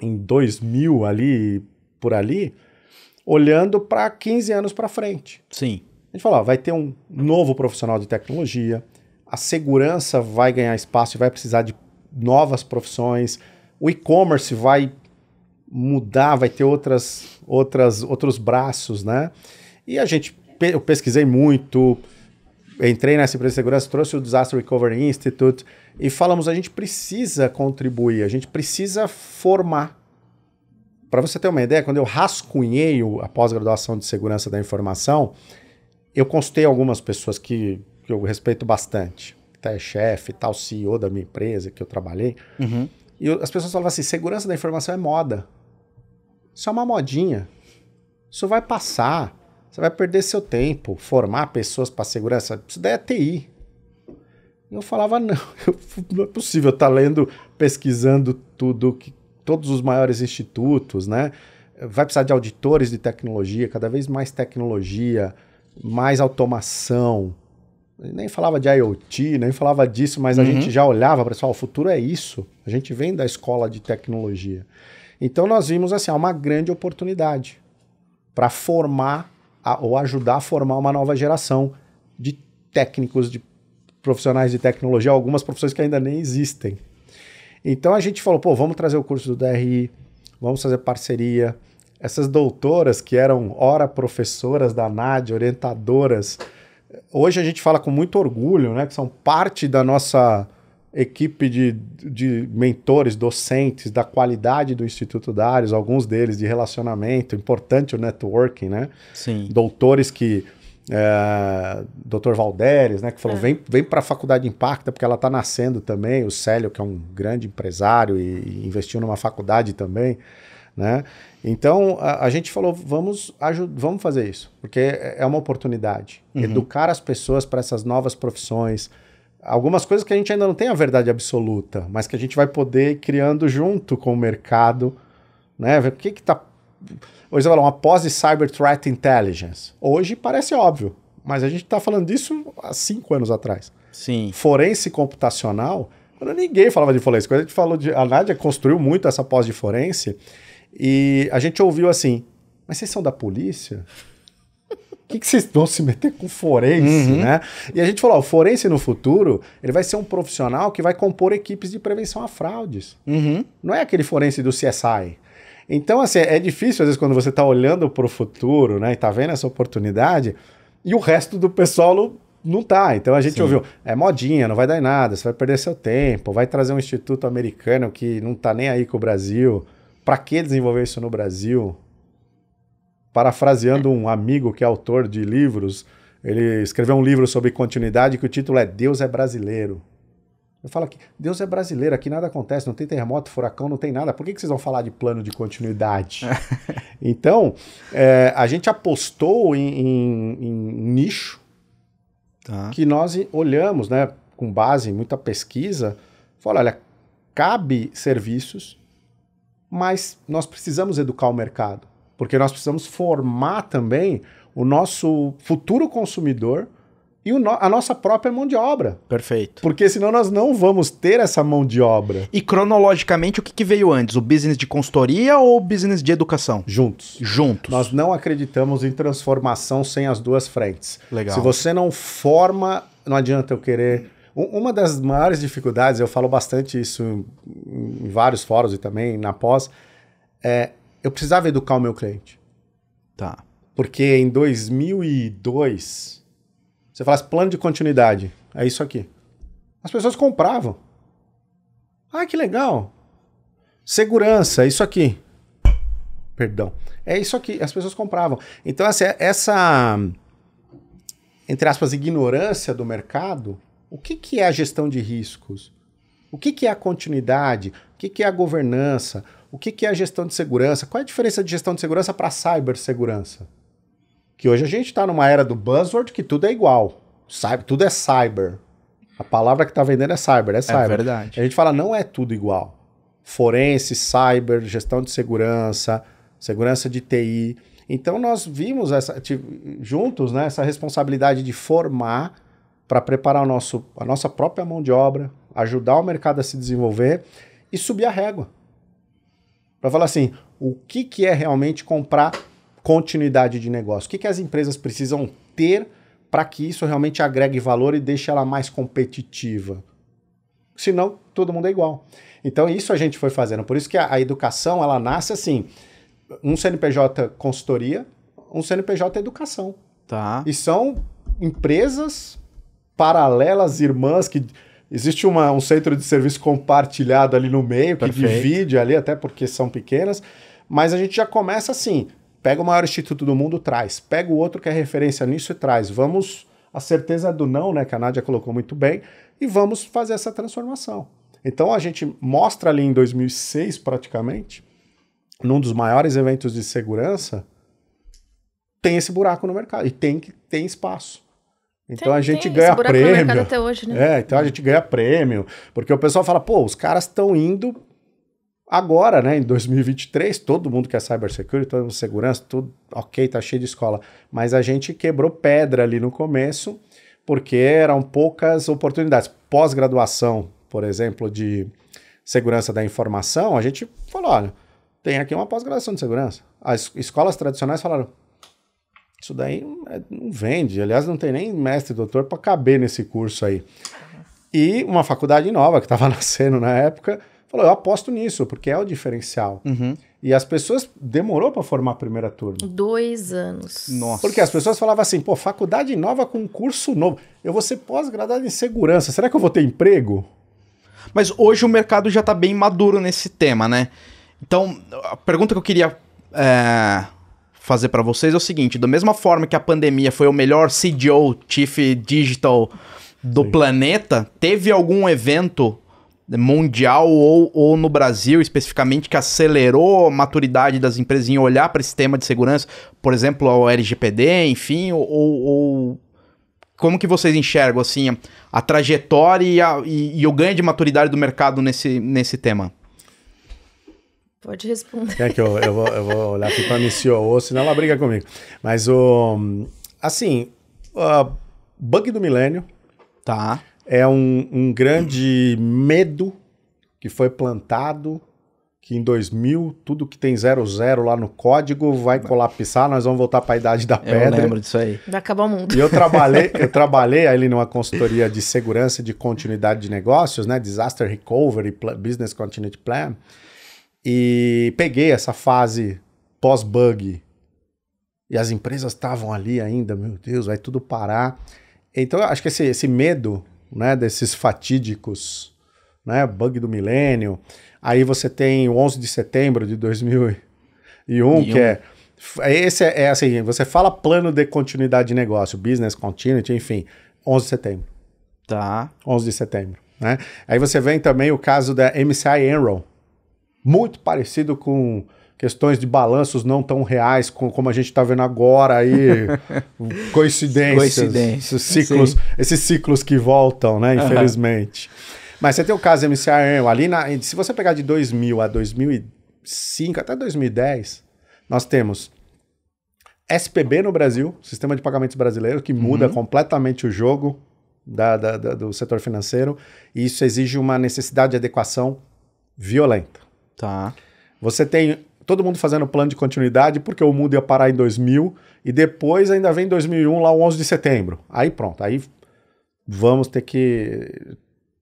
Speaker 2: em 2000 ali, por ali, olhando para 15 anos para frente. Sim. A gente fala, ó, vai ter um novo profissional de tecnologia, a segurança vai ganhar espaço e vai precisar de novas profissões, o e-commerce vai mudar, vai ter outras, outras, outros braços, né? E a gente, eu pesquisei muito, entrei nessa empresa de segurança, trouxe o Disaster Recovery Institute, e falamos: a gente precisa contribuir, a gente precisa formar. Para você ter uma ideia, quando eu rascunhei a pós-graduação de segurança da informação, eu consultei algumas pessoas que, que eu respeito bastante, até chefe, tal CEO da minha empresa que eu trabalhei. Uhum. E eu, as pessoas falavam assim: segurança da informação é moda. Isso é uma modinha. Isso vai passar. Você vai perder seu tempo. Formar pessoas para segurança, isso daí é TI. E eu falava, não, não é possível estar tá lendo, pesquisando tudo, que, todos os maiores institutos, né? Vai precisar de auditores de tecnologia, cada vez mais tecnologia, mais automação. Eu nem falava de IoT, nem falava disso, mas uhum. a gente já olhava para o futuro é isso. A gente vem da escola de tecnologia. Então nós vimos assim, uma grande oportunidade para formar a, ou ajudar a formar uma nova geração de técnicos, de profissionais de tecnologia, algumas profissões que ainda nem existem. Então a gente falou, pô, vamos trazer o curso do DRI, vamos fazer parceria. Essas doutoras que eram ora professoras da NAD, orientadoras, hoje a gente fala com muito orgulho, né, que são parte da nossa equipe de, de mentores, docentes, da qualidade do Instituto Dários, alguns deles de relacionamento, importante o networking, né? Sim. Doutores que é, Dr. Valderes, né, que falou: é. vem, vem para a Faculdade Impacta, porque ela está nascendo também. O Célio, que é um grande empresário e, e investiu numa faculdade também. Né? Então a, a gente falou: vamos, vamos fazer isso, porque é, é uma oportunidade. Uhum. Educar as pessoas para essas novas profissões. Algumas coisas que a gente ainda não tem a verdade absoluta, mas que a gente vai poder ir criando junto com o mercado, né? Ver o que está hoje falar uma pós-cyber de threat intelligence. Hoje parece óbvio, mas a gente está falando disso há cinco anos atrás. Sim. Forense computacional, quando ninguém falava de forense. Quando a gente falou de. A Nádia construiu muito essa pós de forense e a gente ouviu assim: mas vocês são da polícia? que, que vocês vão se meter com forense, uhum. né? E a gente falou, ó, o forense no futuro, ele vai ser um profissional que vai compor equipes de prevenção a fraudes. Uhum. Não é aquele forense do CSI, então, assim, é difícil, às vezes, quando você está olhando para o futuro, né, e está vendo essa oportunidade, e o resto do pessoal não tá. Então a gente Sim. ouviu, é modinha, não vai dar em nada, você vai perder seu tempo, vai trazer um instituto americano que não tá nem aí com o Brasil. Para que desenvolver isso no Brasil? Parafraseando um amigo que é autor de livros, ele escreveu um livro sobre continuidade que o título é Deus é Brasileiro. Eu falo aqui, Deus é brasileiro, aqui nada acontece, não tem terremoto, furacão, não tem nada. Por que, que vocês vão falar de plano de continuidade? então, é, a gente apostou em, em, em nicho tá. que nós olhamos, né, com base em muita pesquisa, fala, olha, cabe serviços, mas nós precisamos educar o mercado, porque nós precisamos formar também o nosso futuro consumidor e no, a nossa própria mão de obra. Perfeito. Porque senão nós não vamos ter essa mão de obra.
Speaker 1: E cronologicamente, o que, que, veio antes? O business de consultoria ou o business de educação? Juntos. Juntos. Nós não acreditamos em transformação
Speaker 2: sem as duas frentes. Legal. Se você não forma, não adianta eu querer. Uma das maiores dificuldades, eu falo bastante isso em, em vários fóruns e também na pós, é eu precisava educar o meu cliente. Tá. Porque em 2002 você falasse plano de continuidade, é isso aqui. As pessoas compravam. Ah, que legal. Segurança, é isso aqui. Perdão. É isso aqui, as pessoas compravam. Então, essa, entre aspas, ignorância do mercado, o que, que é a gestão de riscos? O que, que é a continuidade? O que, que é a governança? O que, que é a gestão de segurança? Qual é a diferença de gestão de segurança para cibersegurança? Que hoje a gente está numa era do buzzword que tudo é igual. Cyber, tudo é cyber. A palavra que está vendendo é cyber, é, é cyber. É verdade. A gente fala, não é tudo igual. Forense, cyber, gestão de segurança, segurança de TI. Então nós vimos essa, juntos né, essa responsabilidade de formar para preparar o nosso, a nossa própria mão de obra, ajudar o mercado a se desenvolver e subir a régua. Para falar assim, o que, que é realmente comprar continuidade de negócio? O que, que as empresas precisam ter para que isso realmente agregue valor e deixe ela mais competitiva? Senão, todo mundo é igual. Então, isso a gente foi fazendo. Por isso que a, a educação, ela nasce assim, um CNPJ consultoria, um CNPJ educação. Tá. E são empresas paralelas, irmãs, que existe uma, um centro de serviço compartilhado ali no meio, Perfeito. que divide ali, até porque são pequenas, mas a gente já começa assim, Pega o maior instituto do mundo, traz. Pega o outro que é referência nisso e traz. Vamos, a certeza do não, né, que a Nádia colocou muito bem, e vamos fazer essa transformação. Então a gente mostra ali em 2006, praticamente, num dos maiores eventos de segurança, tem esse buraco no mercado e tem, tem espaço. Então tem, a gente ganha prêmio. Hoje, né? É, então a gente ganha prêmio. Porque o pessoal fala, pô, os caras estão indo Agora, né, em 2023, todo mundo quer cybersecurity, todo mundo segurança, tudo ok, tá cheio de escola. Mas a gente quebrou pedra ali no começo, porque eram poucas oportunidades. Pós-graduação, por exemplo, de segurança da informação, a gente falou: olha, tem aqui uma pós-graduação de segurança. As escolas tradicionais falaram: isso daí é, não vende. Aliás, não tem nem mestre, doutor para caber nesse curso aí. E uma faculdade nova que estava nascendo na época falou: eu aposto nisso, porque é o diferencial. Uhum. E as pessoas demorou para formar a primeira turma. Dois anos. Nossa. Porque as pessoas falavam assim, pô, faculdade nova com curso novo. Eu vou ser pós-graduado em segurança.
Speaker 1: Será que eu vou ter emprego? Mas hoje o mercado já está bem maduro nesse tema, né? Então, a pergunta que eu queria é, fazer para vocês é o seguinte: da mesma forma que a pandemia foi o melhor CDO, Chief Digital do Sim. planeta, teve algum evento mundial ou, ou no Brasil especificamente que acelerou a maturidade das empresas em olhar para esse tema de segurança, por exemplo, ao LGPD, enfim, ou, ou como que vocês enxergam assim a, a trajetória e, a, e, e, o ganho de maturidade do mercado nesse, nesse tema?
Speaker 3: Pode responder.
Speaker 2: Quer que eu, eu, vou, eu vou olhar aqui para a minha CEO, senão ela briga comigo. Mas o assim, uh, bug do milênio, tá? é um, um grande medo que foi plantado que em 2000 tudo que tem 00 lá no código vai colapsar, nós vamos voltar para a idade da pedra. Eu lembro disso aí. Vai
Speaker 3: acabar o mundo. E eu trabalhei, eu
Speaker 2: trabalhei ali numa consultoria de segurança e de continuidade de negócios, né, disaster recovery, business continuity plan, e peguei essa fase pós-bug. E as empresas estavam ali ainda, meu Deus, vai tudo parar. Então, eu acho que esse, esse medo né, desses fatídicos, né, bug do milênio. Aí você tem o 11 de setembro de 2001, e que um. É, é esse é, é assim, você fala plano de continuidade de negócio, business continuity, enfim, 11 de setembro. Tá. 11 de setembro, né? Aí você vem também o caso da MCI Enron, muito parecido com questões de balanços não tão reais como a gente está vendo agora aí coincidências, coincidências ciclos, Sim. esses ciclos que voltam, né? Infelizmente. Uhum. Mas você tem o caso MCRM ali na, se você pegar de 2000 a 2005 até 2010, nós temos SPB no Brasil, Sistema de Pagamentos Brasileiro, que muda uhum. completamente o jogo da, da, da, do setor financeiro e isso exige uma necessidade de adequação violenta. Tá. Você tem todo mundo fazendo plano de continuidade, porque o mundo ia parar em 2000, e depois ainda vem 2001, lá o 11 de setembro. Aí pronto, aí vamos ter que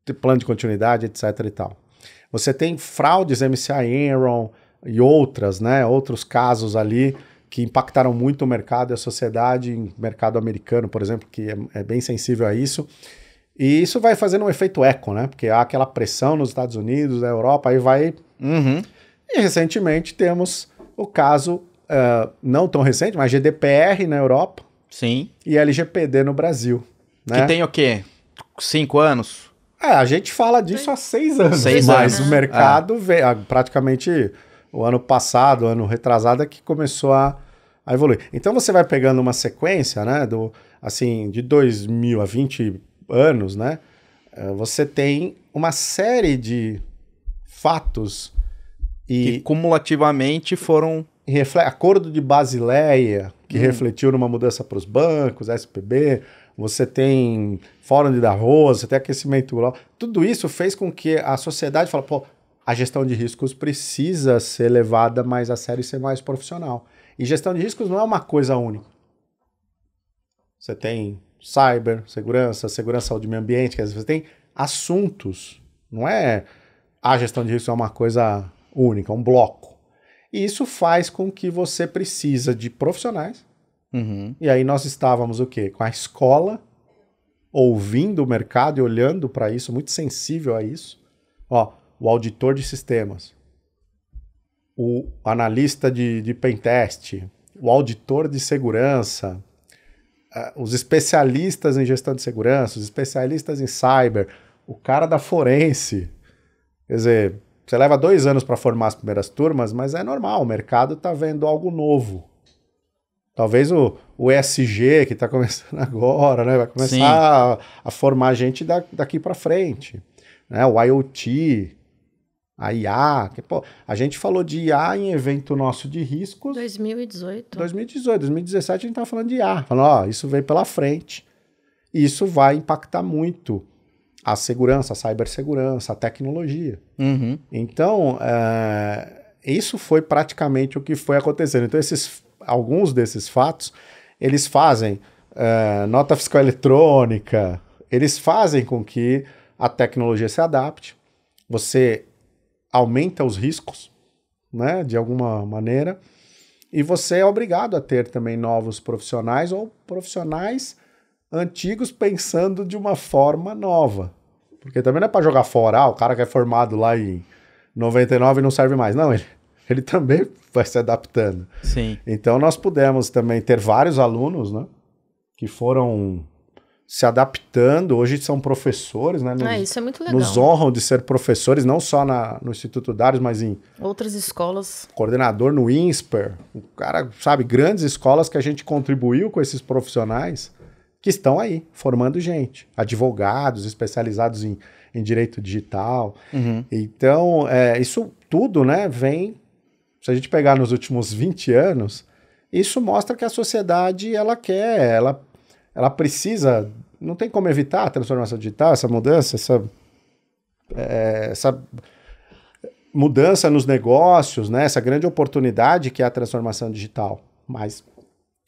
Speaker 2: ter plano de continuidade, etc e tal. Você tem fraudes MCI Enron e outras, né, outros casos ali que impactaram muito o mercado e a sociedade, mercado americano, por exemplo, que é, é bem sensível a isso. E isso vai fazendo um efeito eco, né? Porque há aquela pressão nos Estados Unidos, na Europa, aí vai... Uhum e recentemente temos o caso, uh, não tão recente, mas GDPR na Europa. Sim. E LGPD no Brasil.
Speaker 1: Né? Que tem o quê? Cinco anos?
Speaker 2: É, a gente fala disso tem. há seis anos. Seis mas anos. o mercado é. veio, ah, praticamente o ano passado, o ano retrasado, é que começou a, a, evoluir. Então você vai pegando uma sequência, né? Do, assim, de 2000 a 20 anos, né? Eh, você tem uma série de fatos e que
Speaker 1: cumulativamente foram.
Speaker 2: Acordo de Basileia, que hum. refletiu numa mudança para os bancos, SPB, você tem Fórum de Davos, você tem aquecimento global. Tudo isso fez com que a sociedade fala, pô, a gestão de riscos precisa ser levada mais a sério e ser mais profissional. E gestão de riscos não é uma coisa única. Você tem cyber, segurança, segurança, saúde meio ambiente, quer dizer, você tem assuntos. Não é a ah, gestão de riscos é uma coisa única, um bloco. E isso faz com que você precisa de profissionais. Uhum. E aí nós estávamos o quê? Com a escola ouvindo o mercado e olhando para isso, muito sensível a isso. Ó, o auditor de sistemas, o analista de, de pentest, o auditor de segurança, uh, os especialistas em gestão de segurança, os especialistas em cyber, o cara da forense. Quer dizer, você leva dois anos para formar as primeiras turmas, mas é normal, o mercado está vendo algo novo. Talvez o, o ESG, que está começando agora, né, vai começar a, a, formar gente da, daqui para frente. Né? O IoT, a IA. Que, pô, a gente falou de IA em evento nosso de riscos. 2018. 2018, 2017 a gente estava falando de IA. Falando, ó, isso veio pela frente. isso vai impactar muito a segurança, a cibersegurança, a tecnologia. Uhum. Então, é, isso foi praticamente o que foi acontecendo. Então, esses, alguns desses fatos, eles fazem é, nota fiscal eletrônica, eles fazem com que a tecnologia se adapte, você aumenta os riscos, né, de alguma maneira, e você é obrigado a ter também novos profissionais ou profissionais antigos pensando de uma forma nova. Porque também não é para jogar fora, ah, o cara que é formado lá em 99 não serve mais. Não, ele, ele também vai se adaptando. Sim. Então nós pudemos também ter vários alunos, né? Que foram se adaptando, hoje são professores, né? Nos, ah, isso é muito legal. Nos honram de ser professores, não só na, no Instituto Dários, mas em...
Speaker 3: Outras escolas.
Speaker 2: Coordenador no INSPER. O cara, sabe, grandes escolas que a gente contribuiu com esses profissionais que estão aí formando gente, advogados especializados em, em direito digital. Uhum. Então, é, isso tudo né, vem. Se a gente pegar nos últimos 20 anos, isso mostra que a sociedade ela quer, ela, ela precisa, não tem como evitar a transformação digital, essa mudança, essa, é, essa mudança nos negócios, né? essa grande oportunidade que é a transformação digital. Mas,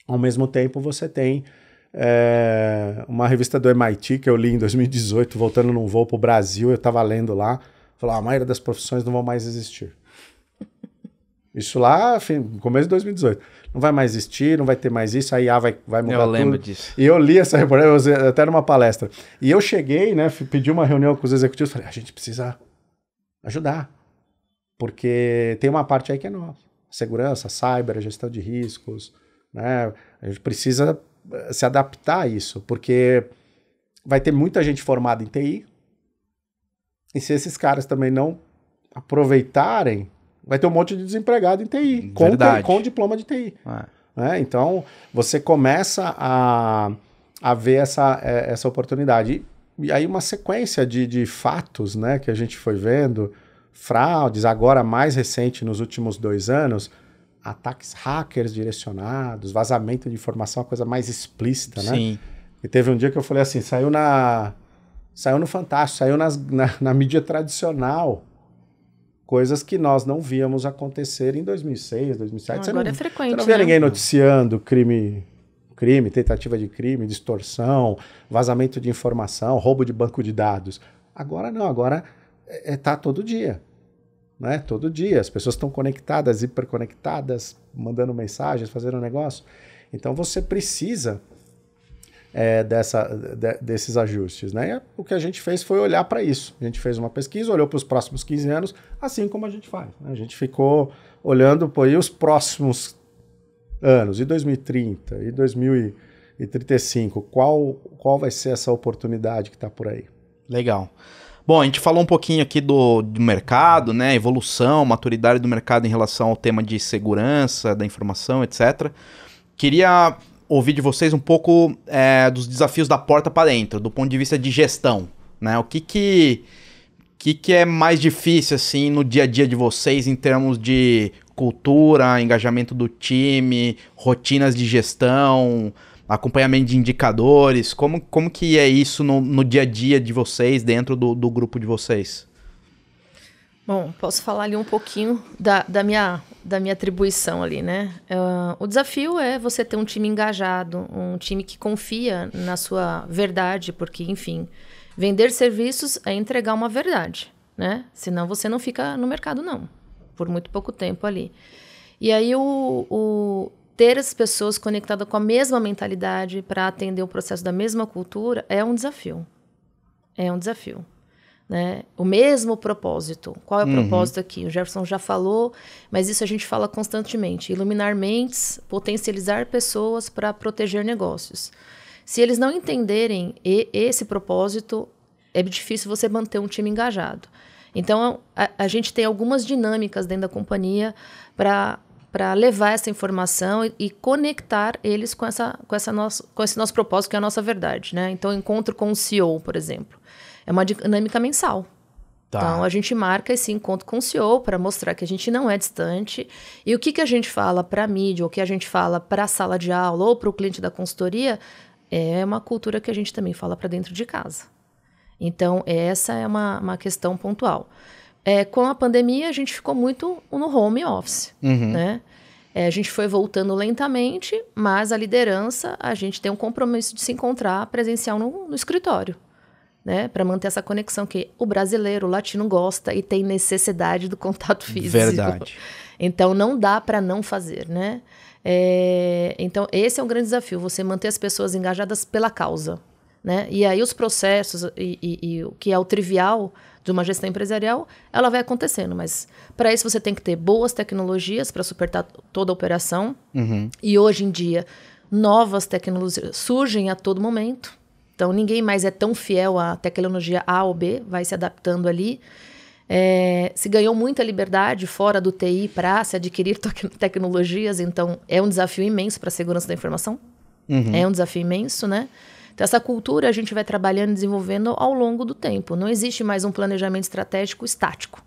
Speaker 2: ao mesmo tempo, você tem é, uma revista do MIT que eu li em 2018, voltando num voo para o Brasil, eu estava lendo lá, falou, ah, a maioria das profissões não vão mais existir. Isso lá, começo de 2018. Não vai mais existir, não vai ter mais isso, a IA vai, vai mudar tudo. Eu lembro tudo. disso. E eu li essa reportagem, até numa palestra. E eu cheguei, né, pedi uma reunião com os executivos, falei, a gente precisa ajudar, porque tem uma parte aí que é nossa. Segurança, cyber, gestão de riscos, né? A gente precisa se adaptar a isso, porque vai ter muita gente formada em TI, e se esses caras também não aproveitarem, vai ter um monte de desempregado em TI, com, com, diploma de TI. É. É, então, você começa a, a ver essa, é, essa oportunidade. E, e aí, uma sequência de, de fatos né, que a gente foi vendo, fraudes, agora mais recente nos últimos dois anos, ataques hackers direcionados, vazamento de informação, uma coisa mais explícita, né? Sim. E teve um dia que eu falei assim, saiu na saiu no Fantástico, saiu nas, na, na mídia tradicional coisas que nós não víamos acontecer em 2006, 2007. Não, agora não, é frequente. Você não via né? ninguém noticiando crime, crime, tentativa de crime, distorção, vazamento de informação, roubo de banco de dados. Agora não, agora está é, é, tá todo dia né? Todo dia. As pessoas estão conectadas, hiperconectadas, mandando mensagens, fazendo negócio. Então você precisa é, dessa, de, desses ajustes, né? o que a gente fez foi olhar para isso. A gente fez uma pesquisa, olhou para os próximos 15 anos, assim como a gente faz. Né? A gente ficou olhando por os próximos anos, e 2030, e 2035, qual, qual vai ser essa oportunidade que está por aí?
Speaker 1: Legal. Bom, a gente falou um pouquinho aqui do, do mercado, né? Evolução, maturidade do mercado em relação ao tema de segurança, da informação, etc. Queria ouvir de vocês um pouco é, dos desafios da porta para dentro, do ponto de vista de gestão, né? O que que, que que é mais difícil, assim, no dia a dia de vocês em termos de cultura, engajamento do time, rotinas de gestão, acompanhamento de indicadores? Como, como que é isso no, no dia a dia de vocês, dentro do, do grupo de vocês?
Speaker 3: Bom, posso falar ali um pouquinho da, da, minha, da minha atribuição ali, né? Uh, o desafio é você ter um time engajado, um time que confia na sua verdade, porque, enfim, vender serviços é entregar uma verdade, né? Senão você não fica no mercado, não, por muito pouco tempo ali. E aí o, o ter as pessoas conectadas com a mesma mentalidade para atender o processo da mesma cultura é um desafio. É um desafio. Né? O mesmo propósito. Qual é o uhum. propósito aqui? O Jefferson já falou, mas isso a gente fala constantemente: iluminar mentes, potencializar pessoas para proteger negócios. Se eles não entenderem esse propósito, é difícil você manter um time engajado. Então, a, a gente tem algumas dinâmicas dentro da companhia para para levar essa informação e, e, conectar eles com, essa, com, essa nosso, com esse nosso propósito, que é a nossa verdade. Né? Então, encontro com o CEO, por exemplo, é uma dinâmica mensal. Tá. Então, a gente marca esse encontro com o CEO para mostrar que a gente não é distante. E o que, que a gente fala para a mídia, ou o que a gente fala para a sala de aula, ou para o cliente da consultoria, é uma cultura que a gente também fala para dentro de casa. Então, essa é uma, uma questão pontual. É, com a pandemia, a gente ficou muito no home office, uhum. né? É, a gente foi voltando lentamente, mas a liderança, a gente tem um compromisso de se encontrar presencial no, no escritório, né? Para manter essa conexão que o brasileiro, o latino gosta e tem necessidade do contato físico. Verdade. Então, não dá para não fazer, né? É, então, esse é um grande desafio, você manter as pessoas engajadas pela causa, né? E aí os processos e, e, e o que é o trivial de uma gestão empresarial, ela vai acontecendo. Mas para isso você tem que ter boas tecnologias para suportar toda a operação. Uhum. E hoje em dia, novas tecnologias surgem a todo momento. Então ninguém mais é tão fiel à tecnologia A ou B, vai se adaptando ali. É, se ganhou muita liberdade fora do TI para se adquirir tecnologias, então é um desafio imenso para a segurança da informação. Uhum. É um desafio imenso, né? Então, essa cultura a gente vai trabalhando, desenvolvendo ao longo do tempo. Não existe mais um planejamento estratégico estático.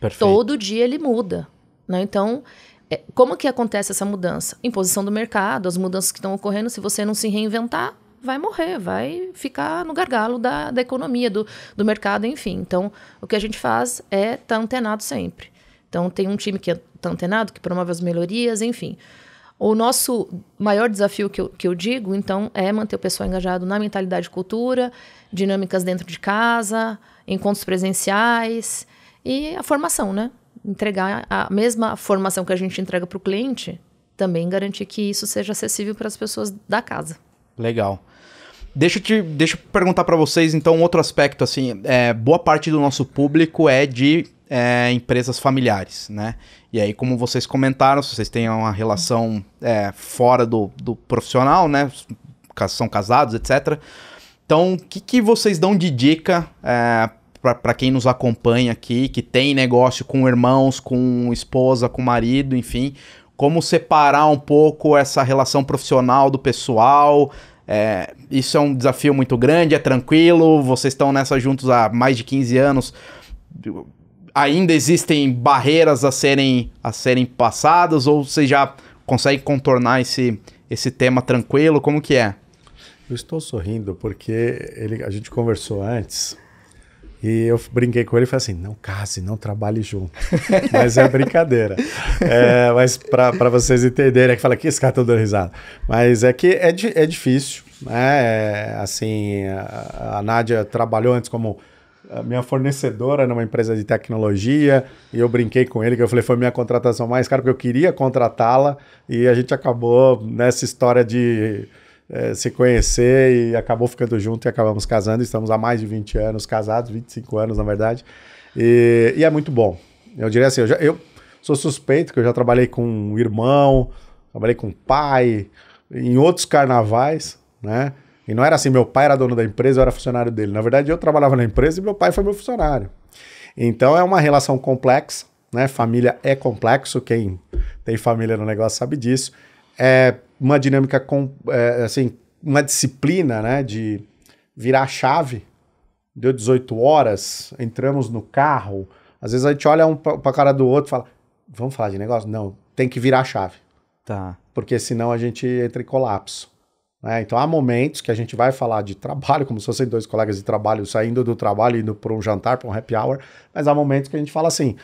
Speaker 3: Perfeito. Todo dia ele muda. Né? Então, é, como que acontece essa mudança? Imposição do mercado, as mudanças que estão ocorrendo, se você não se reinventar, vai morrer, vai ficar no gargalo da, da economia, do, do mercado, enfim. Então, o que a gente faz é estar tá antenado sempre. Então, tem um time que está é antenado, que promove as melhorias, enfim. O nosso maior desafio que eu, que eu digo, então, é manter o pessoal engajado na mentalidade e cultura, dinâmicas dentro de casa, encontros presenciais e a formação, né? Entregar a mesma formação que a gente entrega para o cliente, também garantir que isso seja acessível para as pessoas da casa.
Speaker 1: Legal. Deixa eu, te, deixa eu perguntar para vocês, então, outro aspecto, assim, é, boa parte do nosso público é de é, empresas familiares, né? E aí, como vocês comentaram, se vocês têm uma relação é, fora do, do profissional, né? São casados, etc. Então, o que, que vocês dão de dica é, para quem nos acompanha aqui, que tem negócio com irmãos, com esposa, com marido, enfim, como separar um pouco essa relação profissional do pessoal, é, isso é um desafio muito grande, é tranquilo, vocês estão nessa juntos há mais de 15 anos. Ainda existem barreiras a serem, a serem passadas ou você já consegue contornar esse, esse tema tranquilo? Como que é?
Speaker 2: Eu estou sorrindo porque ele, a gente conversou antes e eu brinquei com ele e falei assim: não case, não trabalhe junto. mas é brincadeira. É, mas para vocês entenderem, é que fala que esse cara tá dando risada. Mas é que é, é difícil. Né? É, assim, a, a Nádia trabalhou antes como eh, minha fornecedora numa empresa de tecnologia e eu brinquei com ele que eu falei foi minha contratação mais cara porque eu queria contratá-la e a gente acabou nessa história de é, se conhecer e acabou ficando junto e acabamos casando. Estamos há mais de 20 anos casados, 25 anos, na verdade. E, e é muito bom. Eu diria assim, eu, já, eu sou suspeito que eu já trabalhei com um irmão, trabalhei com um pai, em outros carnavais, né? E não era assim, meu pai era dono da empresa, eu era funcionário dele. Na verdade, eu trabalhava na empresa e meu pai foi meu funcionário. Então é uma relação complexa, né? Família é complexo, quem tem família no negócio sabe disso é uma dinâmica com, é, assim, uma disciplina, né, de virar a chave. Deu 18 horas, entramos no carro. Às vezes a gente olha um para a cara do outro e fala: "Vamos falar de negócio?" Não, tem que virar a chave. Tá. Porque senão a gente entra em colapso. Né? Então há momentos que a gente vai falar de trabalho, como se fossem dois colegas de trabalho saindo do trabalho, indo para um jantar, para um happy hour, mas há momentos que a gente fala assim: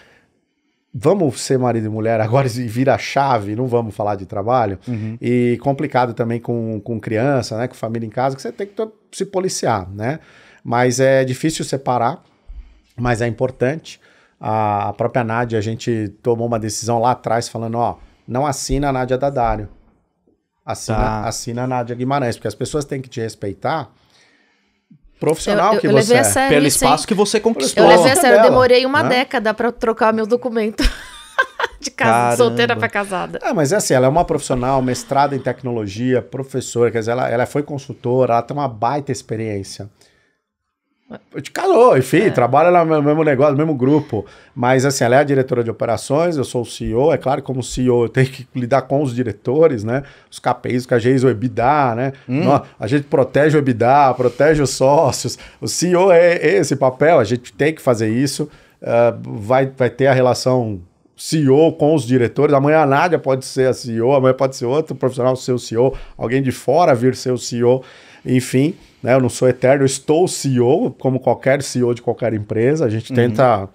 Speaker 2: vamos ser marido e mulher agora e vira chave, não vamos falar de trabalho. Uhum. E complicado também com, com criança, né? Com família em casa, que você tem que se policiar, né? Mas é difícil separar, mas é importante. A própria Nádia, a gente tomou uma decisão lá atrás falando, ó, não assina a Nádia Dadário. Assina, tá. assina a Nádia Guimarães, porque as pessoas têm que te respeitar profissional eu, eu, que eu você é. pelo espaço que você
Speaker 3: conquistou. Eu levei a sério, eu demorei uma né? década para trocar meu documento.
Speaker 2: de casa, solteira para casada. Ah, mas é assim, ela é uma profissional, mestrada em tecnologia, professora, quer dizer, ela, ela foi consultora, ela tem uma baita experiência. Te casou, enfim, é. trabalha no mesmo negócio, no mesmo grupo. Mas assim, ela é a diretora de operações, eu sou o CEO. É claro que como CEO eu tenho que lidar com os diretores, né? Os KPIs, os KGIs, o EBITDA, né? Hum. Nós, a gente protege o EBITDA, protege os sócios. O CEO é esse papel, a gente tem que fazer isso. Uh, vai, vai ter a relação CEO com os diretores. Amanhã a Nádia pode ser a CEO, amanhã pode ser outro profissional ser o CEO, alguém de fora vir ser o CEO, enfim né? Eu não sou eterno, eu estou CEO, como qualquer CEO de qualquer empresa. A gente uhum. tenta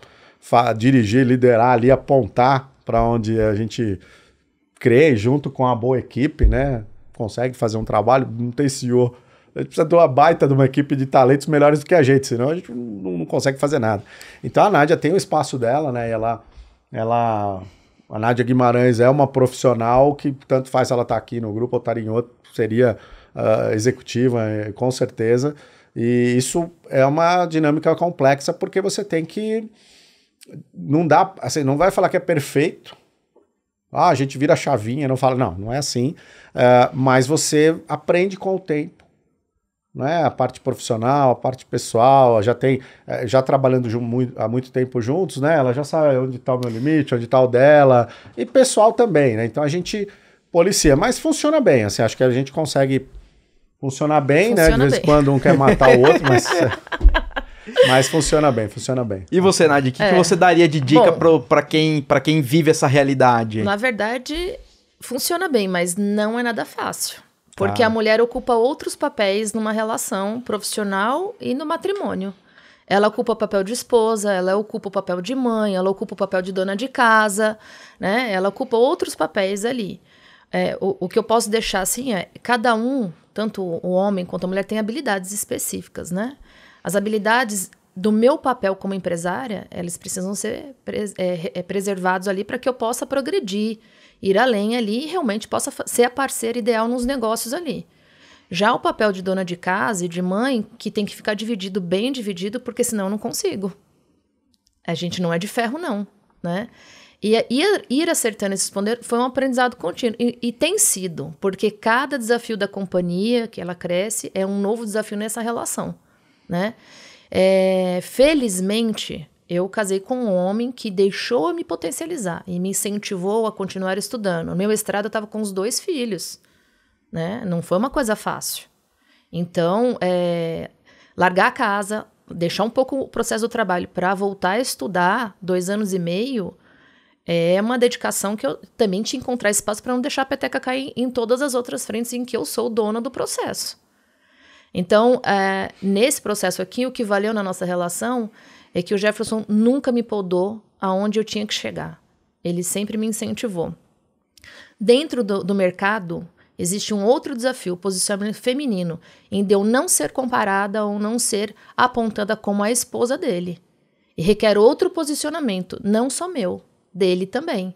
Speaker 2: dirigir, liderar ali, apontar para onde a gente crê, junto com a boa equipe, né? Consegue fazer um trabalho, não tem CEO. A gente precisa de uma baita de uma equipe de talentos melhores do que a gente, senão a gente não, não consegue fazer nada. Então a Nádia tem o espaço dela, né? E ela, ela a Nádia Guimarães é uma profissional que tanto faz ela estar tá aqui no grupo ou estar tá em outro, seria uh, executiva, é, com certeza. E isso é uma dinâmica complexa porque você tem que não dá, assim, não vai falar que é perfeito. Ah, a gente vira chavinha, não fala, não, não é assim. Uh, mas você aprende com o tempo. Né? A parte profissional, a parte pessoal, já tem, é, já trabalhando muito, há muito tempo juntos, né? Ela já sabe onde está o meu limite, onde está o dela, e pessoal também, né? Então a gente policia, mas funciona bem, assim, acho que a gente consegue Funciona bem, né? funciona né? De vez em quando um quer matar o outro, mas. mas funciona bem, funciona
Speaker 1: bem. E você, Nadia, o que, é. que, você daria de dica para quem, pra quem vive essa realidade? Na
Speaker 3: verdade, funciona bem, mas não é nada fácil. Tá. Porque ah. a mulher ocupa outros papéis numa relação profissional e no matrimônio. Ela ocupa o papel de esposa, ela ocupa o papel de mãe, ela ocupa o papel de dona de casa, né? Ela ocupa outros papéis ali. É, o, o que eu posso deixar assim é: cada um tanto o homem quanto a mulher têm habilidades específicas, né? As habilidades do meu papel como empresária, elas precisam ser pres é, é, preservados ali para que eu possa progredir, ir além ali e realmente possa ser a parceira ideal nos negócios ali. Já o papel de dona de casa e de mãe, que tem que ficar dividido, bem dividido, porque senão eu não consigo. A gente não é de ferro, não, né? E ir, ir acertando e responder foi um aprendizado contínuo. E, e, tem sido, porque cada desafio da companhia que ela cresce é um novo desafio nessa relação. Né? É, felizmente, eu casei com um homem que deixou me potencializar e me incentivou a continuar estudando. No meu estrado eu estava com os dois filhos. Né? Não foi uma coisa fácil. Então, é, largar a casa, deixar um pouco o processo do trabalho para voltar a estudar dois anos e meio é uma dedicação que eu também te encontrar espaço para não deixar a peteca cair em todas as outras frentes em que eu sou dona do processo. Então, é, nesse processo aqui, o que valeu na nossa relação é que o Jefferson nunca me podou aonde eu tinha que chegar. Ele sempre me incentivou. Dentro do, do mercado, existe um outro desafio, o posicionamento feminino, em de eu não ser comparada ou não ser apontada como a esposa dele. E requer outro posicionamento, não só meu dele também.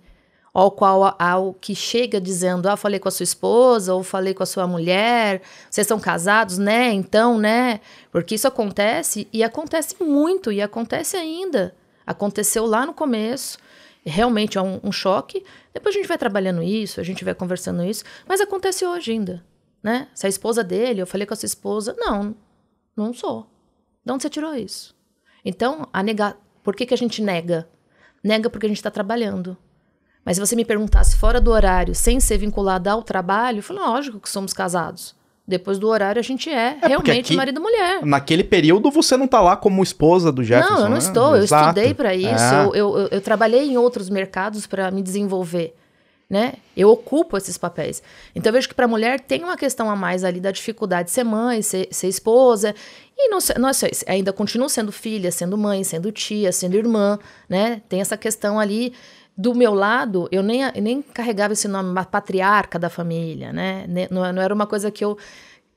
Speaker 3: Ao qual ao que chega dizendo: Ah, falei com a sua esposa, ou falei com a sua mulher, vocês são casados, né? Então, né? Porque isso acontece e acontece muito, e acontece ainda. Aconteceu lá no começo realmente é um, um, choque. Depois a gente vai trabalhando isso, a gente vai conversando isso, mas acontece hoje ainda, né? Se a esposa dele, eu falei com a sua esposa, não, não sou. De onde você tirou isso? Então, a negar, por que, que a gente nega? Nega porque a gente está trabalhando. Mas se você me perguntasse fora do horário, sem ser vinculada ao trabalho, eu falo, lógico que somos casados. Depois do horário a gente é, é realmente marido e mulher.
Speaker 1: Naquele período você não está lá como esposa do Jefferson. Não, eu não né? estou. Exato. Eu estudei para isso. É. Eu,
Speaker 3: eu, eu, trabalhei em outros mercados para me desenvolver né? Eu ocupo esses papéis. Então eu vejo que para a mulher tem uma questão a mais ali da dificuldade de ser mãe, ser, ser esposa. E não, não é só isso, ainda continuo sendo filha, sendo mãe, sendo tia, sendo irmã, né? Tem essa questão ali do meu lado, eu nem, nem carregava esse nome patriarca da família, né? Não, não era uma coisa que eu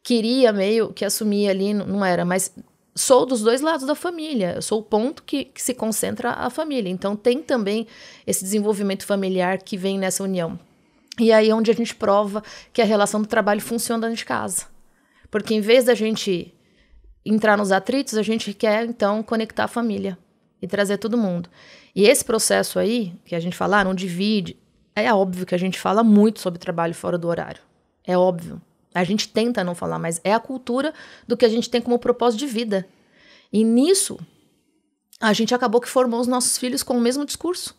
Speaker 3: queria meio que assumir ali, não era, mas sou dos dois lados da família, sou o ponto que, que, se concentra a família. Então tem também esse desenvolvimento familiar que vem nessa união. E aí é onde a gente prova que a relação do trabalho funciona dentro de casa. Porque em vez da gente entrar nos atritos, a gente quer então conectar a família e trazer todo mundo. E esse processo aí, que a gente fala, ah, não divide, é óbvio que a gente fala muito sobre trabalho fora do horário. É óbvio. A gente tenta não falar, mas é a cultura do que a gente tem como propósito de vida. E nisso, a gente acabou que formou os nossos filhos com o mesmo discurso,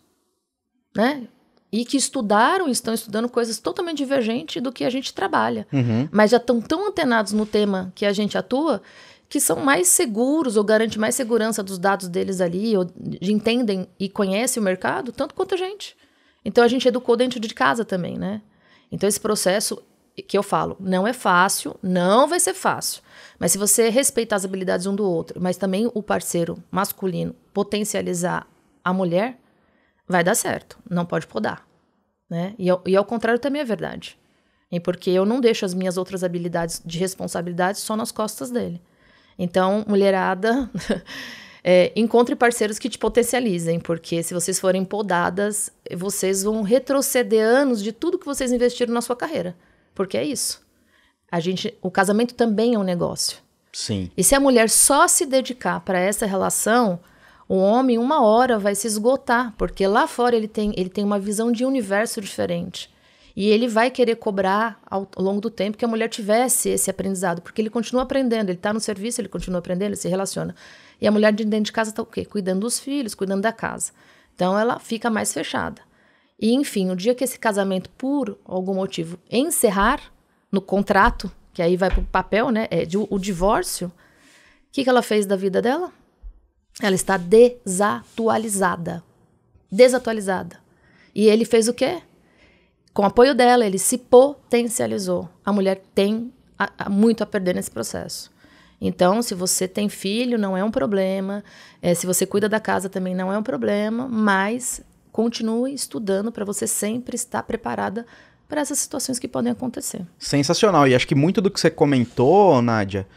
Speaker 3: né? E que estudaram, estão estudando coisas totalmente divergentes do que a gente trabalha. Uhum. Mas já estão tão antenados no tema que a gente atua que são mais seguros ou garante mais segurança dos dados deles ali, ou entendem e conhecem o mercado tanto quanto a gente. Então a gente educou dentro de casa também, né? Então esse processo que eu falo, não é fácil, não vai ser fácil. Mas se você respeitar as habilidades um do outro, mas também o parceiro masculino potencializar a mulher, vai dar certo. Não pode podar. Né? E, ao, é e ao é contrário também é verdade. E porque eu não deixo as minhas outras habilidades de responsabilidade só nas costas dele. Então, mulherada, é, encontre parceiros que te potencializem, porque se vocês forem podadas, vocês vão retroceder anos de tudo que vocês investiram na sua carreira. Porque é isso. A gente, o casamento também é um negócio. Sim. E se a mulher só se dedicar para essa relação, o homem uma hora vai se esgotar, porque lá fora ele tem, ele tem uma visão de universo diferente. E ele vai querer cobrar ao, ao longo do tempo que a mulher tivesse esse aprendizado, porque ele continua aprendendo, ele está no serviço, ele continua aprendendo, ele se relaciona. E a mulher de dentro de casa está o quê? Cuidando dos filhos, cuidando da casa. Então ela fica mais fechada. E enfim, o dia que esse casamento, por algum motivo, encerrar no contrato, que aí vai pro papel, né? É de, o divórcio. O que, que ela fez da vida dela? Ela está desatualizada. Desatualizada. E ele fez o quê? Com o apoio dela, ele se potencializou. A mulher tem a, a, muito a perder nesse processo. Então, se você tem filho, não é um problema. É, se você cuida da casa, também não é um problema. Mas Continue estudando para você sempre estar preparada para essas situações que podem acontecer.
Speaker 1: Sensacional. E acho que muito do que você comentou, Nádia,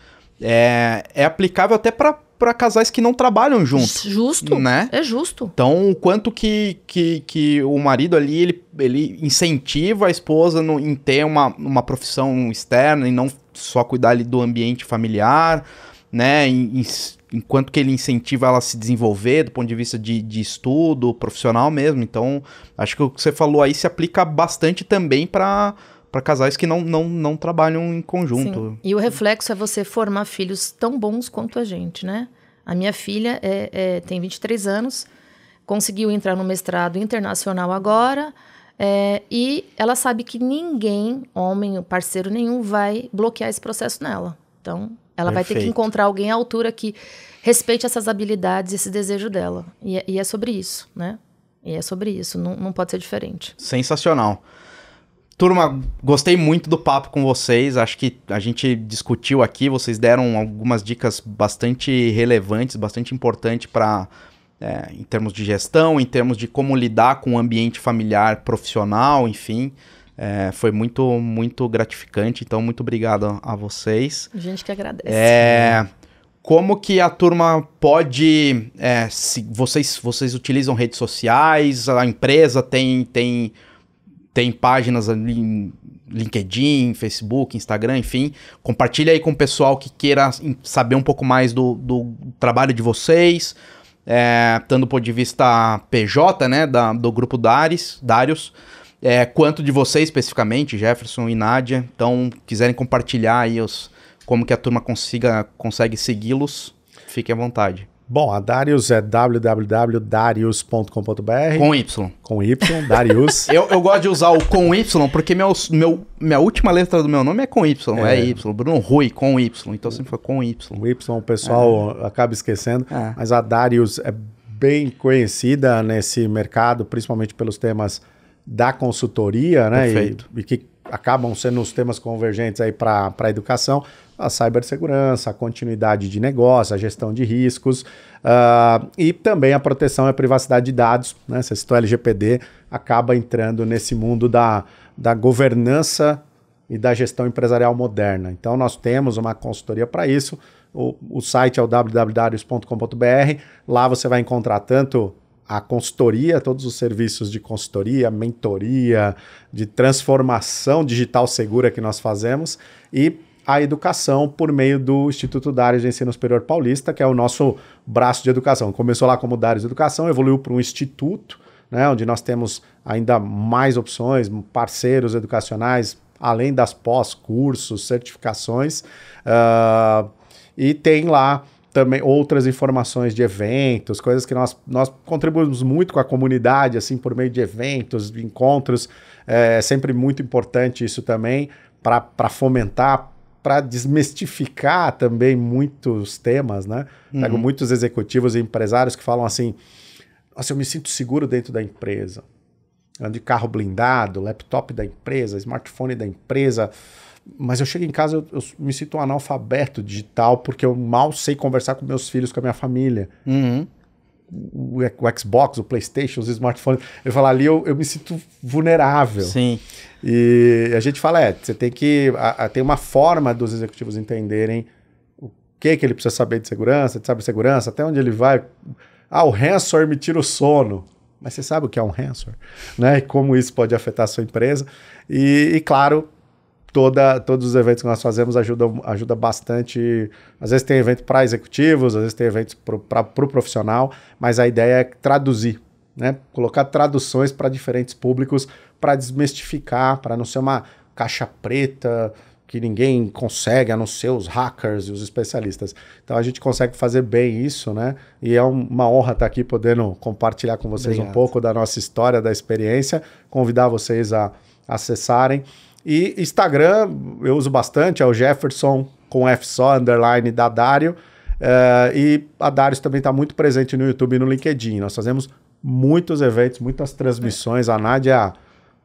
Speaker 1: é, é aplicável até para para casais que não trabalham juntos.
Speaker 3: Justo, né? É justo.
Speaker 1: Então, o quanto que, que, que o marido ali, ele, ele incentiva a esposa no, em ter uma, uma profissão externa e não só cuidar ali do ambiente familiar, né? Em, enquanto que ele incentiva ela a se desenvolver do ponto de vista de, de estudo, profissional mesmo. Então, acho que o que você falou aí se aplica bastante também para para casais que não, não, não trabalham em conjunto. Sim.
Speaker 3: E o reflexo é você formar filhos tão bons quanto a gente, né? A minha filha é, é, tem 23 anos, conseguiu entrar no mestrado internacional agora, é, e ela sabe que ninguém, homem, parceiro nenhum, vai bloquear esse processo nela. Então, ela Perfeito. vai ter que encontrar alguém à altura que respeite essas habilidades, esse desejo dela. E, é, e é sobre isso, né? E é sobre isso, não, não pode ser diferente.
Speaker 1: Sensacional. Turma, gostei muito do papo com vocês. Acho que a gente discutiu aqui, vocês deram algumas dicas bastante relevantes, bastante importantes para. É, em termos de gestão, em termos de como lidar com o ambiente familiar profissional, enfim. É, foi muito, muito gratificante. Então, muito obrigado a, vocês. gente que agradece. É, como que a turma pode. É, se vocês, vocês utilizam redes sociais, a empresa tem, tem, tem páginas ali. LinkedIn, Facebook, Instagram, enfim. Compartilha aí com o pessoal que queira saber um pouco mais do, do trabalho de vocês, é, tanto do ponto de vista PJ, né, da, do grupo Dares, Darius, Darius é, quanto de vocês especificamente, Jefferson e Nádia, então quiserem compartilhar aí os, como que a turma consiga, consegue segui-los, fiquem à vontade. Bom, a Darius é www.darius.com.br. Com Y. Com Y, Darius. eu, eu gosto de usar o com Y porque meu, meu, minha última letra do meu nome é com Y, é, é Y. Bruno Rui, com Y. Então sempre foi com Y. O Y o pessoal é. acaba esquecendo, é. mas a Darius é
Speaker 2: bem conhecida nesse mercado, principalmente pelos temas da consultoria, né? E, e que acabam sendo os temas convergentes aí para a educação, a cibersegurança, a continuidade de negócio, a gestão de riscos uh, e também a proteção e a privacidade de dados. Né? Se citou LGPD, acaba entrando nesse mundo da, da governança e da gestão empresarial moderna. Então, nós temos uma consultoria para isso. O, o site é o www.com.br. Lá você vai encontrar tanto a consultoria, todos os serviços de consultoria, mentoria, de transformação digital segura que nós fazemos e a educação por meio do Instituto Dares, de Ensino Superior Paulista, que é o nosso braço de educação. Começou lá como Dares de Educação, evoluiu para um instituto, né, onde nós temos ainda mais opções, parceiros educacionais, além das pós-cursos, certificações, uh, e tem lá também outras informações de eventos, coisas que nós, nós contribuímos muito com a comunidade, assim, por meio de eventos, de encontros. É sempre muito importante isso também para fomentar, para desmistificar também muitos temas, né? Uhum. Pego muitos executivos e empresários que falam assim: nossa, eu me sinto seguro dentro da empresa. Né, de carro blindado, laptop da empresa, smartphone da empresa. Mas eu chego em casa, eu, eu me sinto um analfabeto digital porque eu mal sei conversar com meus filhos, com a minha família. Uhum. O, Xbox, o PlayStation, os smartphones. Eu falo ali, eu, eu me sinto vulnerável. Sim. E a gente fala, é, você tem que. A, a, tem uma forma dos executivos entenderem o que, que ele precisa saber de segurança, de segurança até onde ele vai. Ah, o ransomware me tira o sono mas você sabe o que é um ransomware, né? E como isso pode afetar a sua empresa. E, e claro, toda, todos os eventos que nós fazemos ajudam ajuda bastante. Às vezes tem evento para executivos, às vezes tem eventos para o pro profissional, mas a ideia é traduzir, né? Colocar traduções para diferentes públicos para desmistificar, para não ser uma caixa preta, que ninguém consegue, a não ser os hackers e os especialistas. Então a gente consegue fazer bem isso, né? E é uma honra estar aqui podendo compartilhar com vocês Obrigado. um pouco da nossa história, da experiência, convidar vocês a acessarem. E Instagram eu uso bastante, é o Jefferson com F só, underline da Dario. Uh, eh, e a Darius também está muito presente no YouTube e no LinkedIn. Nós fazemos muitos eventos, muitas transmissões. A Nádia é a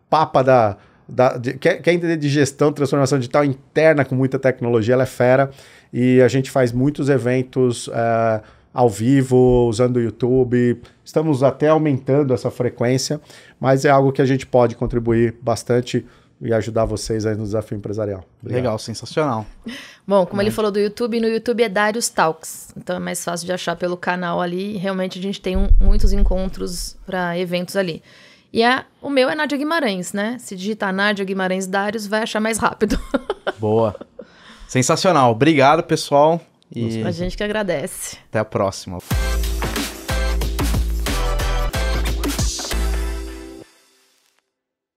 Speaker 2: papa da, da, de, quer, quer, entender de gestão, transformação digital interna com muita tecnologia, ela é fera. E a gente faz muitos eventos eh, ao vivo, usando o YouTube. Estamos até aumentando essa frequência, mas é algo que a gente pode contribuir bastante e ajudar vocês aí no desafio empresarial. Obrigado.
Speaker 1: Legal, sensacional.
Speaker 3: Bom, como é. ele falou do YouTube, no YouTube é Darius Talks. Então é mais fácil de achar pelo canal ali. Realmente a gente tem um, muitos encontros para eventos ali. E é o meu é Nádia Guimarães, né? Se digitar Nádia Guimarães Dários, vai achar mais rápido.
Speaker 1: Boa. Sensacional. Obrigado, pessoal. E... A
Speaker 3: gente que agradece.
Speaker 1: Até a próxima.